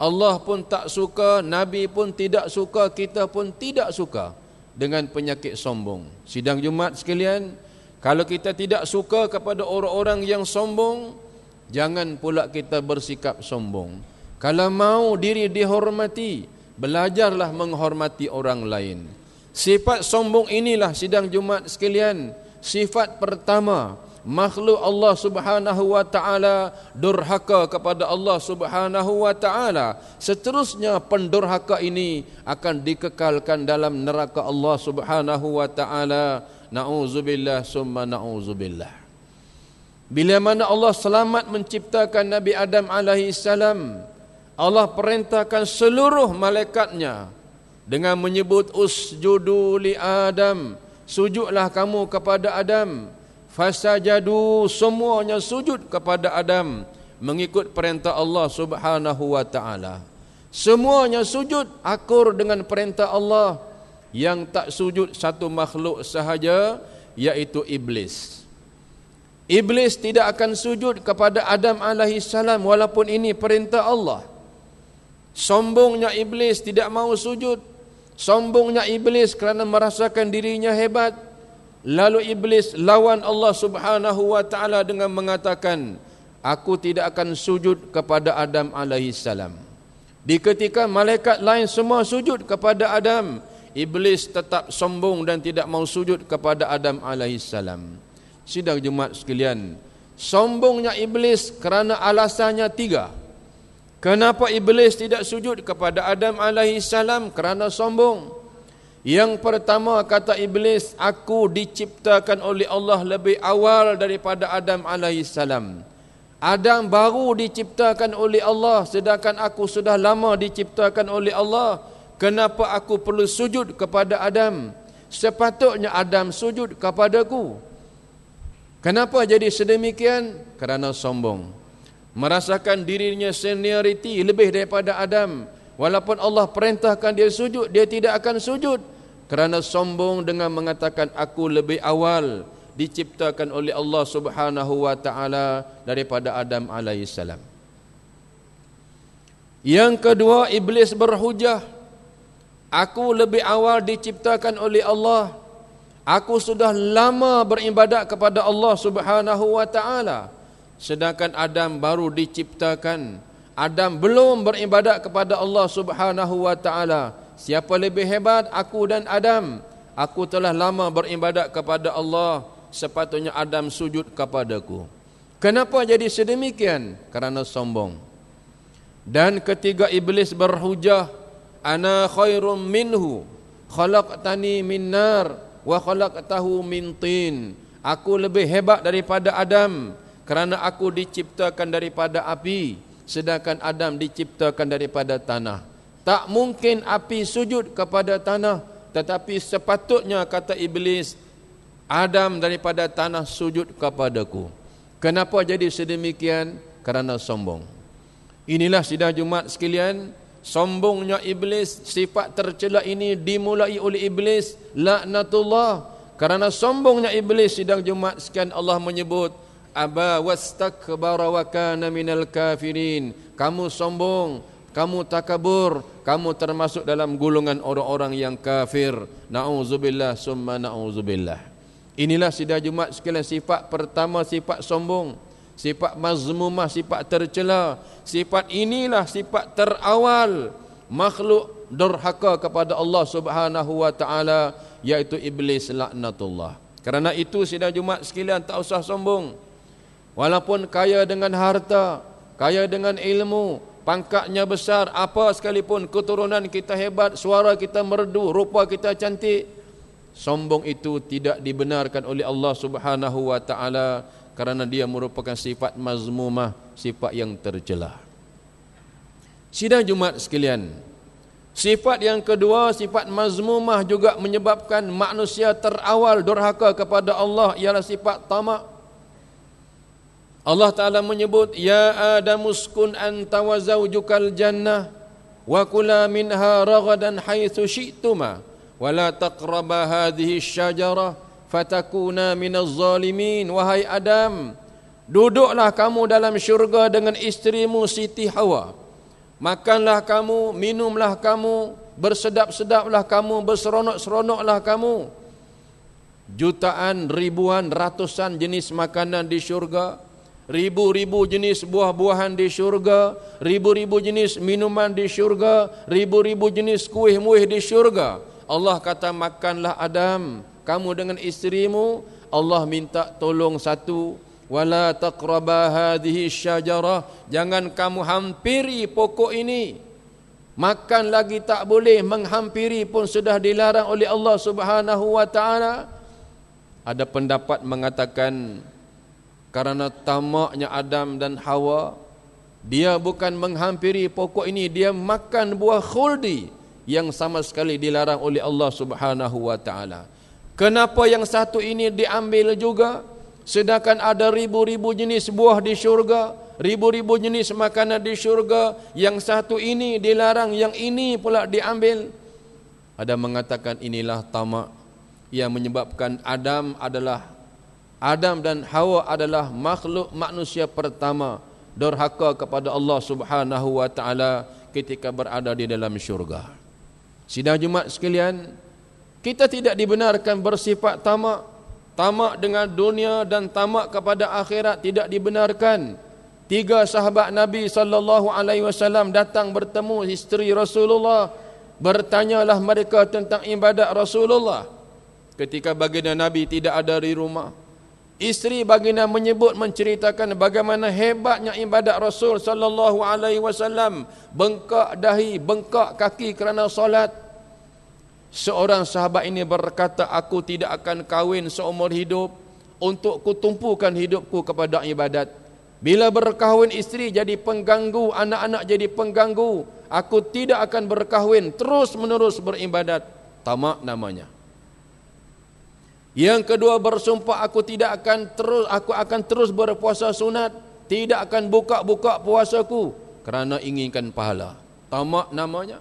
Allah pun tak suka, Nabi pun tidak suka, kita pun tidak suka dengan penyakit sombong. Sidang Jumat sekalian, kalau kita tidak suka kepada orang-orang yang sombong, jangan pula kita bersikap sombong. Kalau mau diri dihormati, belajarlah menghormati orang lain. Sifat sombong inilah sidang Jumat sekalian, sifat pertama makhluk Allah Subhanahu wa taala durhaka kepada Allah Subhanahu wa taala seterusnya pendurhaka ini akan dikekalkan dalam neraka Allah Subhanahu wa taala nauzubillah summa nauzubillah bila mana Allah selamat menciptakan Nabi Adam alaihi salam Allah perintahkan seluruh malaikatnya dengan menyebut usjudu li Adam sujudlah kamu kepada Adam Fasa jadu semuanya sujud kepada Adam mengikut perintah Allah Subhanahu wa taala. Semuanya sujud akur dengan perintah Allah. Yang tak sujud satu makhluk sahaja yaitu iblis. Iblis tidak akan sujud kepada Adam alaihi salam walaupun ini perintah Allah. Sombongnya iblis tidak mau sujud. Sombongnya iblis kerana merasakan dirinya hebat. Lalu iblis lawan Allah Subhanahu wa taala dengan mengatakan aku tidak akan sujud kepada Adam alaihi salam. Di ketika malaikat lain semua sujud kepada Adam, iblis tetap sombong dan tidak mau sujud kepada Adam alaihi salam. Sidang Jumat sekalian, sombongnya iblis kerana alasannya tiga. Kenapa iblis tidak sujud kepada Adam alaihi salam kerana sombong? Yang pertama kata iblis aku diciptakan oleh Allah lebih awal daripada Adam alaihi Adam baru diciptakan oleh Allah sedangkan aku sudah lama diciptakan oleh Allah. Kenapa aku perlu sujud kepada Adam? Sepatutnya Adam sujud kepadaku. Kenapa jadi sedemikian? Kerana sombong. Merasakan dirinya senioriti lebih daripada Adam. Walaupun Allah perintahkan dia sujud, dia tidak akan sujud kerana sombong dengan mengatakan aku lebih awal diciptakan oleh Allah Subhanahu wa taala daripada Adam alaihi salam. Yang kedua iblis berhujah aku lebih awal diciptakan oleh Allah. Aku sudah lama beribadat kepada Allah Subhanahu wa taala sedangkan Adam baru diciptakan. Adam belum beribadat kepada Allah Subhanahu wa taala. Siapa lebih hebat aku dan Adam Aku telah lama beribadat kepada Allah Sepatutnya Adam sujud kepadaku Kenapa jadi sedemikian? Kerana sombong Dan ketiga iblis berhujah Ana khairum minhu Khalaqtani min nar Wa khalaqtahu min tin Aku lebih hebat daripada Adam Kerana aku diciptakan daripada api Sedangkan Adam diciptakan daripada tanah tak mungkin api sujud kepada tanah tetapi sepatutnya kata iblis Adam daripada tanah sujud kepadaku. Kenapa jadi sedemikian? Kerana sombong. Inilah sidang Jumat sekalian, sombongnya iblis, sifat tercela ini dimulai oleh iblis laknatullah. Kerana sombongnya iblis sidang Jumat sekian Allah menyebut aba wastakbara wa kana minal kafirin. Kamu sombong, kamu takabur, kamu termasuk dalam gulungan orang-orang yang kafir. Nauzubillah summa nauzubillah. Inilah sidang jumaat sekalian sifat pertama sifat sombong, sifat mazmumah, sifat tercela. Sifat inilah sifat terawal makhluk durhaka kepada Allah Subhanahu wa taala iaitu iblis laknatullah. Kerana itu sidang jumaat sekalian tak usah sombong. Walaupun kaya dengan harta, kaya dengan ilmu, pangkatnya besar apa sekalipun keturunan kita hebat suara kita merdu rupa kita cantik sombong itu tidak dibenarkan oleh Allah Subhanahu wa taala kerana dia merupakan sifat mazmumah sifat yang tercela sidang jumat sekalian sifat yang kedua sifat mazmumah juga menyebabkan manusia terawal durhaka kepada Allah ialah sifat tamak Allah Ta'ala menyebut Ya Adamuskun anta wa zawjukal jannah Wa kula minha ragadan haithu syi'tuma Wa la taqraba hadhihi syajarah Fatakuna minaz zalimin Wahai Adam Duduklah kamu dalam syurga dengan istrimu Siti Hawa Makanlah kamu, minumlah kamu Bersedap-sedaplah kamu, berseronok-seronoklah kamu Jutaan, ribuan, ratusan jenis makanan di syurga ribu-ribu jenis buah-buahan di syurga, ribu-ribu jenis minuman di syurga, ribu-ribu jenis kuih-muih di syurga. Allah kata makanlah Adam, kamu dengan istrimu. Allah minta tolong satu, wala taqraba syajarah, jangan kamu hampiri pokok ini. Makan lagi tak boleh, menghampiri pun sudah dilarang oleh Allah Subhanahu wa taala. Ada pendapat mengatakan karena tamaknya Adam dan Hawa dia bukan menghampiri pokok ini dia makan buah khuldi yang sama sekali dilarang oleh Allah Subhanahu wa taala kenapa yang satu ini diambil juga sedangkan ada ribu-ribu jenis buah di syurga ribu-ribu jenis makanan di syurga yang satu ini dilarang yang ini pula diambil ada mengatakan inilah tamak yang menyebabkan Adam adalah Adam dan Hawa adalah makhluk manusia pertama dorhaka kepada Allah Subhanahu wa taala ketika berada di dalam syurga. Sidang Jumat sekalian, kita tidak dibenarkan bersifat tamak. Tamak dengan dunia dan tamak kepada akhirat tidak dibenarkan. Tiga sahabat Nabi sallallahu alaihi wasallam datang bertemu isteri Rasulullah. Bertanyalah mereka tentang ibadat Rasulullah. Ketika baginda Nabi tidak ada di rumah, Isteri baginda menyebut menceritakan bagaimana hebatnya ibadat Rasul sallallahu alaihi wasallam bengkak dahi bengkak kaki kerana solat Seorang sahabat ini berkata aku tidak akan kahwin seumur hidup untuk kutumpukan hidupku kepada ibadat Bila berkahwin isteri jadi pengganggu anak-anak jadi pengganggu aku tidak akan berkahwin terus menerus beribadat tamak namanya yang kedua bersumpah aku tidak akan terus aku akan terus berpuasa sunat, tidak akan buka-buka puasaku kerana inginkan pahala. Tamak namanya.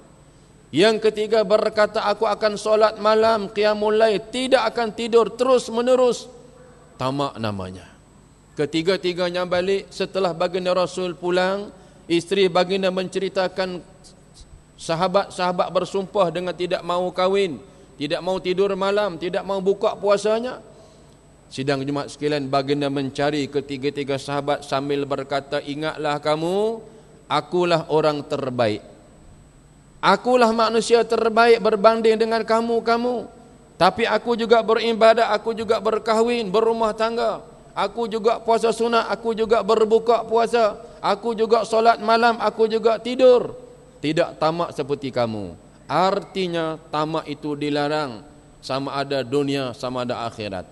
Yang ketiga berkata aku akan solat malam qiyamul lail, tidak akan tidur terus menerus. Tamak namanya. Ketiga-tiganya balik setelah baginda Rasul pulang, isteri baginda menceritakan sahabat-sahabat bersumpah dengan tidak mau kahwin tidak mau tidur malam, tidak mau buka puasanya. Sidang Jumat sekalian baginda mencari ketiga-tiga sahabat sambil berkata, ingatlah kamu, akulah orang terbaik. Akulah manusia terbaik berbanding dengan kamu-kamu. Tapi aku juga beribadah, aku juga berkahwin, berumah tangga. Aku juga puasa sunat, aku juga berbuka puasa. Aku juga solat malam, aku juga tidur. Tidak tamak seperti kamu. Artinya tamak itu dilarang sama ada dunia sama ada akhirat.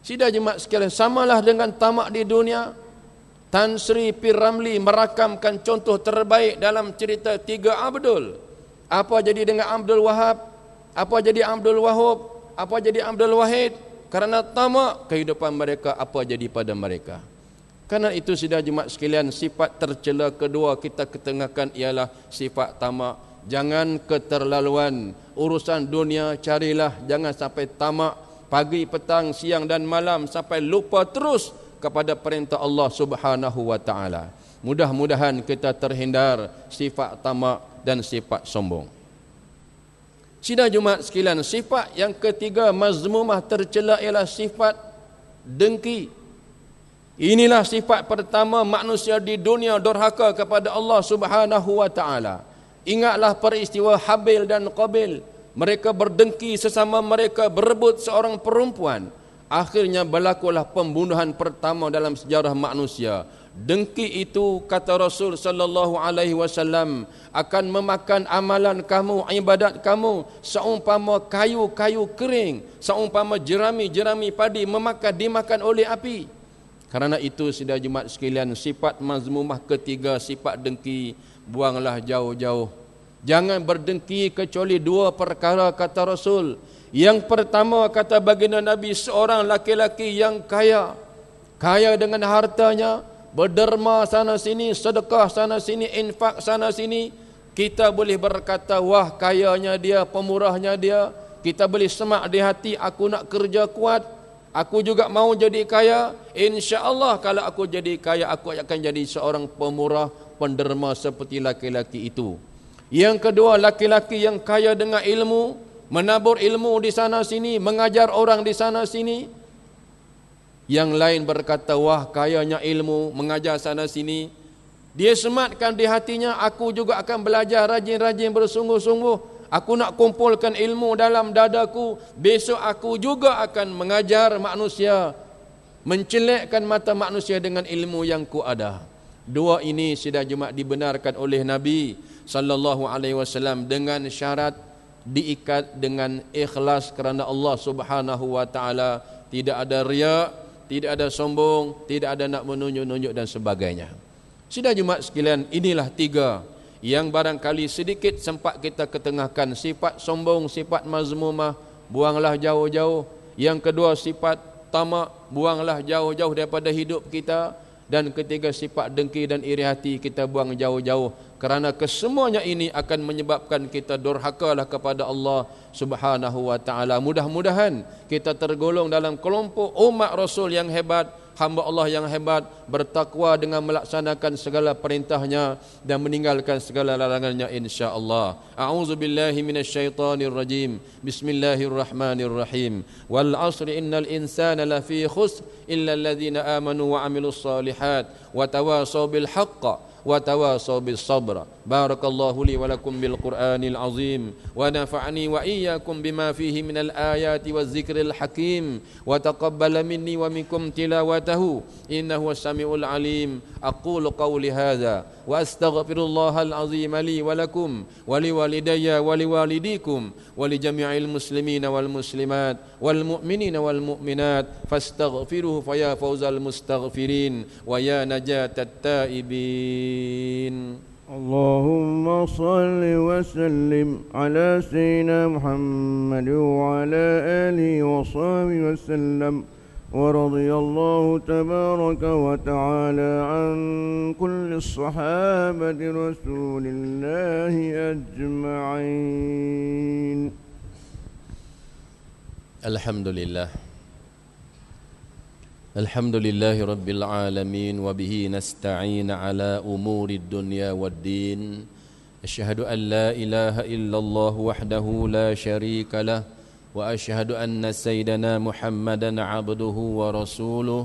Sidah jemaat sekalian samalah dengan tamak di dunia. Tan Sri Piramli merakamkan contoh terbaik dalam cerita tiga Abdul. Apa jadi dengan Abdul Wahab? Apa jadi Abdul Wahab? Apa jadi Abdul Wahid? Kerana tamak kehidupan mereka apa jadi pada mereka? Karena itu sidah jemaat sekalian sifat tercela kedua kita ketengahkan ialah sifat tamak jangan keterlaluan urusan dunia carilah jangan sampai tamak pagi petang siang dan malam sampai lupa terus kepada perintah Allah Subhanahu wa taala mudah-mudahan kita terhindar sifat tamak dan sifat sombong Sidah Jumat sekalian sifat yang ketiga mazmumah tercela ialah sifat dengki Inilah sifat pertama manusia di dunia dorhaka kepada Allah Subhanahu wa taala Ingatlah peristiwa Habil dan Qabil. Mereka berdengki sesama mereka berebut seorang perempuan. Akhirnya berlakulah pembunuhan pertama dalam sejarah manusia. Dengki itu kata Rasul sallallahu alaihi wasallam akan memakan amalan kamu, ibadat kamu seumpama kayu-kayu kering, seumpama jerami-jerami padi memakan dimakan oleh api. Kerana itu sidang jumat sekalian sifat mazmumah ketiga sifat dengki buanglah jauh-jauh. Jangan berdengki kecuali dua perkara kata Rasul. Yang pertama kata baginda Nabi seorang laki-laki yang kaya. Kaya dengan hartanya, berderma sana sini, sedekah sana sini, infak sana sini. Kita boleh berkata wah kayanya dia, pemurahnya dia. Kita boleh semak di hati aku nak kerja kuat. Aku juga mau jadi kaya. Insya Allah kalau aku jadi kaya, aku akan jadi seorang pemurah, penderma seperti laki-laki itu. Yang kedua, laki-laki yang kaya dengan ilmu, menabur ilmu di sana sini, mengajar orang di sana sini. Yang lain berkata, wah kayanya ilmu, mengajar sana sini. Dia sematkan di hatinya, aku juga akan belajar rajin-rajin bersungguh-sungguh. Aku nak kumpulkan ilmu dalam dadaku, besok aku juga akan mengajar manusia, mencelekkan mata manusia dengan ilmu yang ku ada. Dua ini sidang Jumat dibenarkan oleh Nabi sallallahu alaihi wasallam dengan syarat diikat dengan ikhlas kerana Allah Subhanahu wa taala tidak ada riya, tidak ada sombong, tidak ada nak menunjuk-nunjuk dan sebagainya. Sidang Jumat sekalian inilah tiga yang barangkali sedikit sempat kita ketengahkan sifat sombong, sifat mazmumah, buanglah jauh-jauh. Yang kedua sifat tamak, buanglah jauh-jauh daripada hidup kita dan ketiga sifat dengki dan iri hati kita buang jauh-jauh kerana kesemuanya ini akan menyebabkan kita durhakalah kepada Allah Subhanahu wa taala mudah-mudahan kita tergolong dalam kelompok umat rasul yang hebat hamba Allah yang hebat bertakwa dengan melaksanakan segala perintahnya dan meninggalkan segala larangannya insyaallah a'udzu billahi minasyaitonir rajim bismillahirrahmanirrahim wal asri innal insana lafi khusr illa alladhina amanu wa amilussalihat wa tawasaw bilhaqqi وتواصوا بالصبر بارك الله لي ولكم بالقرآن العظيم ونفعني وإياكم بما فيه من الآيات والذكر الحكيم وتقبل مني ومنكم تلاوته إنه هو السميع العليم أقول قولي هذا وأستغفر الله العظيم لي ولكم ولوالدي ولوالديكم ولجميع المسلمين والمسلمات والمؤمنين والمؤمنات فاستغفروه فيا فوز المستغفرين ويا نجاة التائبين العالمين اللهم صل وسلم على سيدنا محمد وعلى آله وصحبه وسلم ورضي الله تبارك وتعالى عن كل الصحابة رسول الله أجمعين الحمد لله الحمد لله رب العالمين وبه نستعين على أمور الدنيا والدين أشهد أن لا إله إلا الله وحده لا شريك له وأشهد أن سيدنا محمدا عبده ورسوله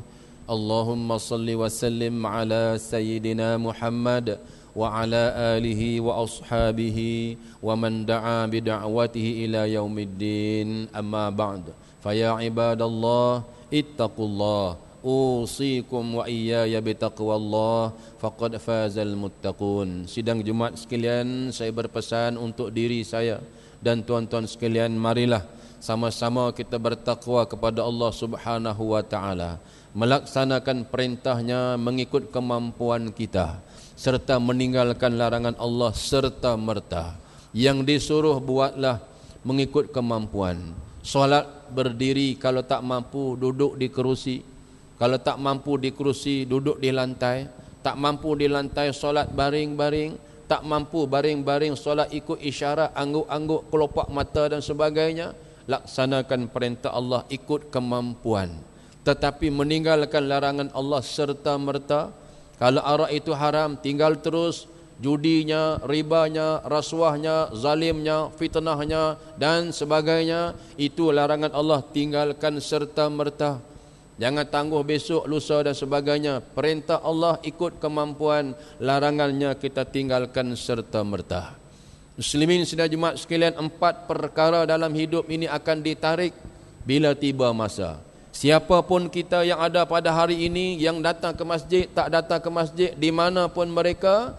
اللهم صل وسلم على سيدنا محمد وعلى آله وأصحابه ومن دعا بدعوته إلى يوم الدين أما بعد فيا عباد الله ittaqullah usikum wa iyaya bitaqwallah faqad fazal muttaqun sidang Jumaat sekalian saya berpesan untuk diri saya dan tuan-tuan sekalian marilah sama-sama kita bertakwa kepada Allah Subhanahu wa taala melaksanakan perintahnya mengikut kemampuan kita serta meninggalkan larangan Allah serta merta yang disuruh buatlah mengikut kemampuan solat berdiri kalau tak mampu duduk di kerusi kalau tak mampu di kerusi duduk di lantai tak mampu di lantai solat baring-baring tak mampu baring-baring solat ikut isyarat angguk-angguk kelopak mata dan sebagainya laksanakan perintah Allah ikut kemampuan tetapi meninggalkan larangan Allah serta merta kalau arah itu haram tinggal terus judinya, ribanya, rasuahnya, zalimnya, fitnahnya dan sebagainya itu larangan Allah tinggalkan serta merta. Jangan tangguh besok, lusa dan sebagainya. Perintah Allah ikut kemampuan larangannya kita tinggalkan serta merta. Muslimin sedar jemaah sekalian empat perkara dalam hidup ini akan ditarik bila tiba masa. Siapapun kita yang ada pada hari ini yang datang ke masjid, tak datang ke masjid, di mana pun mereka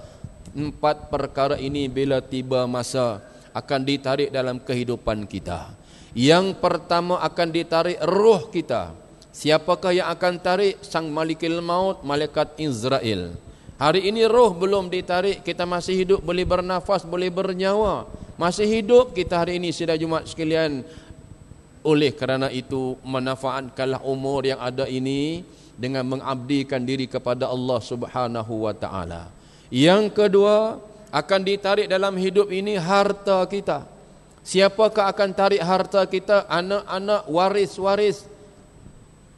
empat perkara ini bila tiba masa akan ditarik dalam kehidupan kita. Yang pertama akan ditarik roh kita. Siapakah yang akan tarik sang malikil maut, malaikat Israel? Hari ini roh belum ditarik, kita masih hidup, boleh bernafas, boleh bernyawa. Masih hidup kita hari ini sidang Jumat sekalian. Oleh kerana itu manfaatkanlah umur yang ada ini dengan mengabdikan diri kepada Allah Subhanahu wa yang kedua akan ditarik dalam hidup ini harta kita. Siapakah akan tarik harta kita? Anak-anak waris-waris.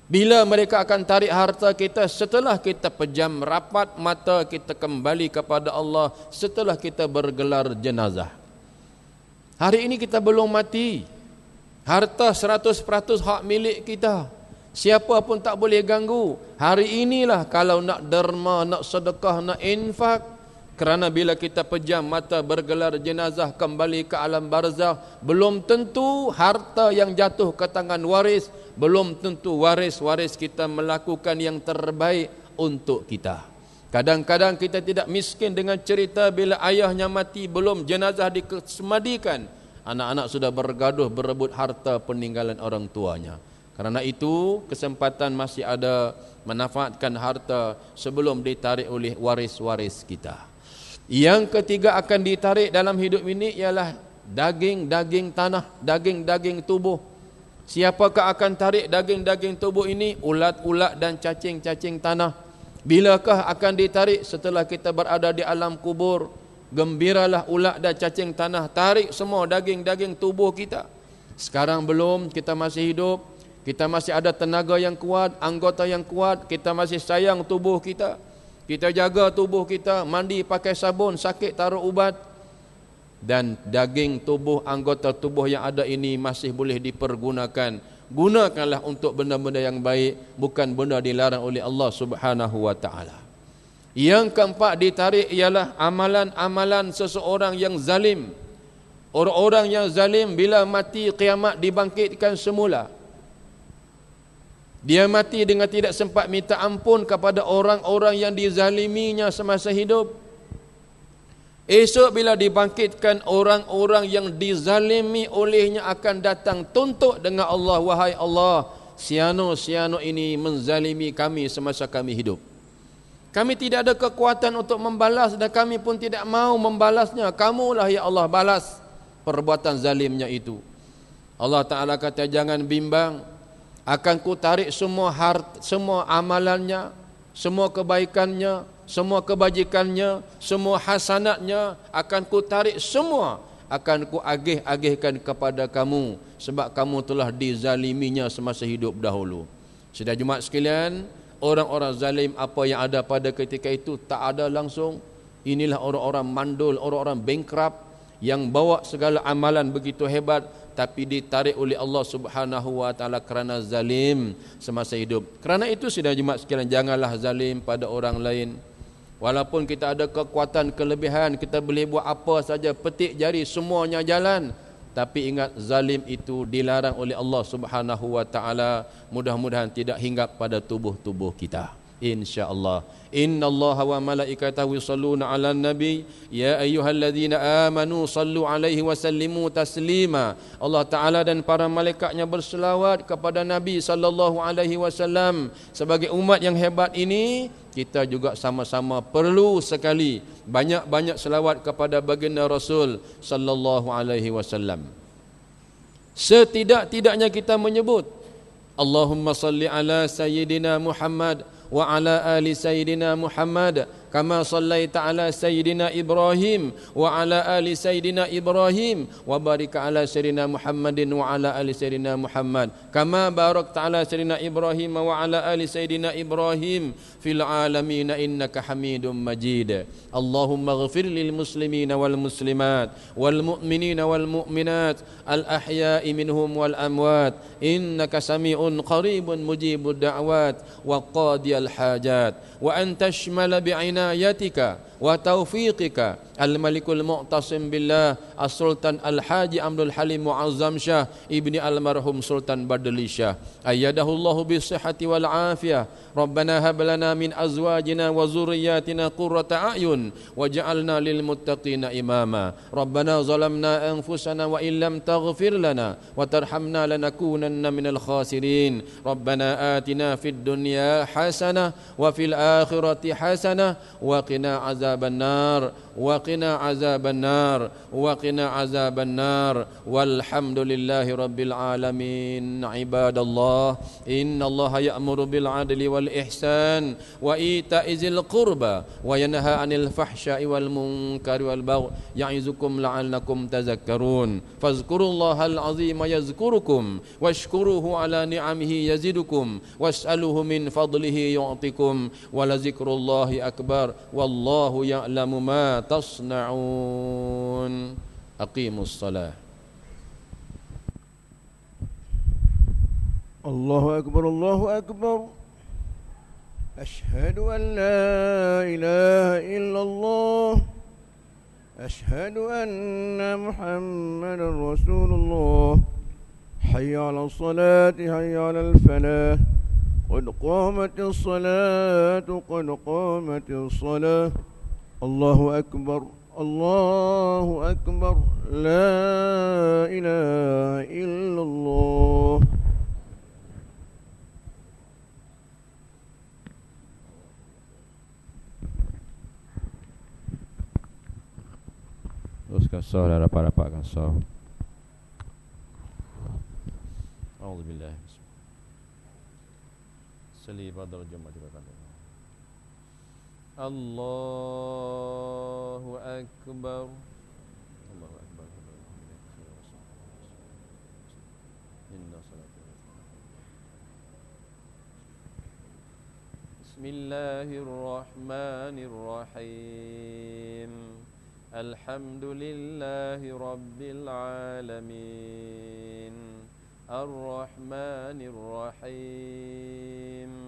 Bila mereka akan tarik harta kita setelah kita pejam rapat mata kita kembali kepada Allah setelah kita bergelar jenazah. Hari ini kita belum mati. Harta 100% hak milik kita. Kita. Siapa pun tak boleh ganggu. Hari inilah kalau nak derma, nak sedekah, nak infak. Kerana bila kita pejam mata bergelar jenazah kembali ke alam barzah, belum tentu harta yang jatuh ke tangan waris, belum tentu waris-waris kita melakukan yang terbaik untuk kita. Kadang-kadang kita tidak miskin dengan cerita bila ayahnya mati belum jenazah dikesemadikan. Anak-anak sudah bergaduh berebut harta peninggalan orang tuanya. Kerana itu kesempatan masih ada menafatkan harta sebelum ditarik oleh waris-waris kita. Yang ketiga akan ditarik dalam hidup ini ialah daging-daging tanah, daging-daging tubuh. Siapakah akan tarik daging-daging tubuh ini? Ulat-ulat dan cacing-cacing tanah. Bilakah akan ditarik setelah kita berada di alam kubur? Gembiralah ulat dan cacing tanah tarik semua daging-daging tubuh kita. Sekarang belum, kita masih hidup. Kita masih ada tenaga yang kuat, anggota yang kuat, kita masih sayang tubuh kita. Kita jaga tubuh kita, mandi pakai sabun, sakit taruh ubat. Dan daging tubuh, anggota tubuh yang ada ini masih boleh dipergunakan. Gunakanlah untuk benda-benda yang baik, bukan benda dilarang oleh Allah Subhanahu wa taala. Yang keempat ditarik ialah amalan-amalan seseorang yang zalim. Orang-orang yang zalim bila mati kiamat dibangkitkan semula. Dia mati dengan tidak sempat minta ampun kepada orang-orang yang dizaliminya semasa hidup. Esok bila dibangkitkan orang-orang yang dizalimi olehnya akan datang tuntut dengan Allah wahai Allah, siano-siano ini menzalimi kami semasa kami hidup. Kami tidak ada kekuatan untuk membalas dan kami pun tidak mau membalasnya. Kamulah ya Allah balas perbuatan zalimnya itu. Allah Taala kata jangan bimbang akan ku tarik semua hart, semua amalannya, semua kebaikannya, semua kebajikannya, semua hasanatnya akan ku tarik semua akan ku agih-agihkan kepada kamu sebab kamu telah dizaliminya semasa hidup dahulu. Sudah Jumaat sekalian, orang-orang zalim apa yang ada pada ketika itu tak ada langsung. Inilah orang-orang mandul, orang-orang bankrupt yang bawa segala amalan begitu hebat tapi ditarik oleh Allah Subhanahu wa taala kerana zalim semasa hidup. Kerana itu sidang jemaat sekalian janganlah zalim pada orang lain. Walaupun kita ada kekuatan kelebihan, kita boleh buat apa saja, petik jari semuanya jalan. Tapi ingat zalim itu dilarang oleh Allah Subhanahu wa taala. Mudah-mudahan tidak hinggap pada tubuh-tubuh kita insyaallah innallaha wa malaikatahu yusalluna 'alan nabi ya ayyuhalladzina amanu sallu 'alaihi wa sallimu taslima Allah taala dan para malaikatnya berselawat kepada nabi sallallahu alaihi wasallam sebagai umat yang hebat ini kita juga sama-sama perlu sekali banyak-banyak selawat kepada baginda rasul sallallahu alaihi wasallam setidak-tidaknya kita menyebut Allahumma salli ala sayyidina Muhammad وعلى آل سيدنا محمد كما صليت على سيدنا إبراهيم وعلى آل سيدنا إبراهيم وبارك على سيدنا محمد وعلى آل سيدنا محمد كما باركت على سيدنا إبراهيم وعلى آل سيدنا إبراهيم في العالمين إنك حميد مجيد اللهم اغفر للمسلمين والمسلمات والمؤمنين والمؤمنات الأحياء منهم والأموات إنك سميع قريب مجيب الدعوات وقاضي الحاجات وأن تشمل بعناية ayatika وتوفيقك الملك المعتصم بالله السلطان الحاج عبد الحليم معظم شاه ابن المرحوم سلطان بدلي شاه أيده الله بالصحة والعافية ربنا هب لنا من أزواجنا وذرياتنا قرة أعين وجعلنا للمتقين إماما ربنا ظلمنا أنفسنا وإن لم تغفر لنا وترحمنا لنكونن من الخاسرين ربنا آتنا في الدنيا حسنة وفي الآخرة حسنة وقنا عذاب عذاب النار وقنا عذاب النار وقنا عذاب النار والحمد لله رب العالمين عباد الله إن الله يأمر بالعدل والإحسان وإيتاء ذي القربى وينهى عن الفحشاء والمنكر والبغي يعظكم لعلكم تذكرون فاذكروا الله العظيم يذكركم واشكروه على نعمه يزدكم واسأله من فضله يعطكم ولذكر الله أكبر والله يعلم ما تصنعون أقيموا الصلاة الله أكبر الله أكبر أشهد أن لا إله إلا الله أشهد أن محمد رسول الله حي على الصلاة حي على الفلاح قد قامت الصلاة قد قامت الصلاة الله أكبر الله أكبر لا إله إلا الله Teruskan sah dan rapat-rapatkan sah أعوذ بالله صلي بدر الله أكبر الله أكبر إن بسم الله الرحمن الرحيم الحمد لله رب العالمين الرحمن الرحيم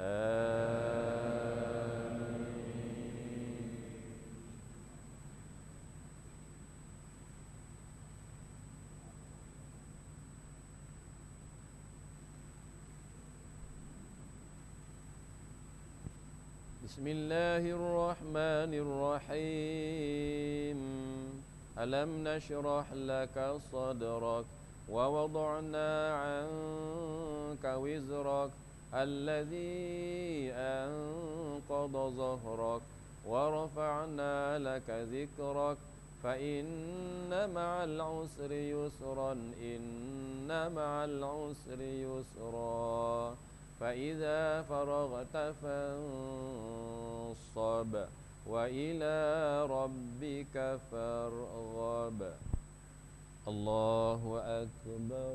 بسم الله الرحمن الرحيم ألم نشرح لك صدرك ووضعنا عنك وزرك الذي أنقض ظهرك ورفعنا لك ذكرك فإن مع العسر يسرا إن مع العسر يسرا فإذا فرغت فانصب وإلى ربك فارغب الله أكبر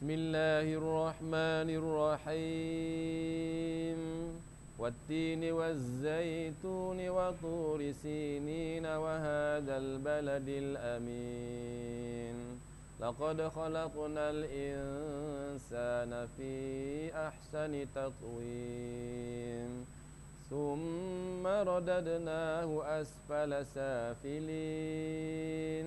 بسم الله الرحمن الرحيم والتين والزيتون وطور سينين وهذا البلد الأمين لقد خلقنا الإنسان في أحسن تقويم ثم رددناه أسفل سافلين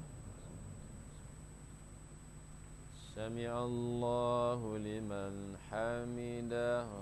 سمع الله لمن حمده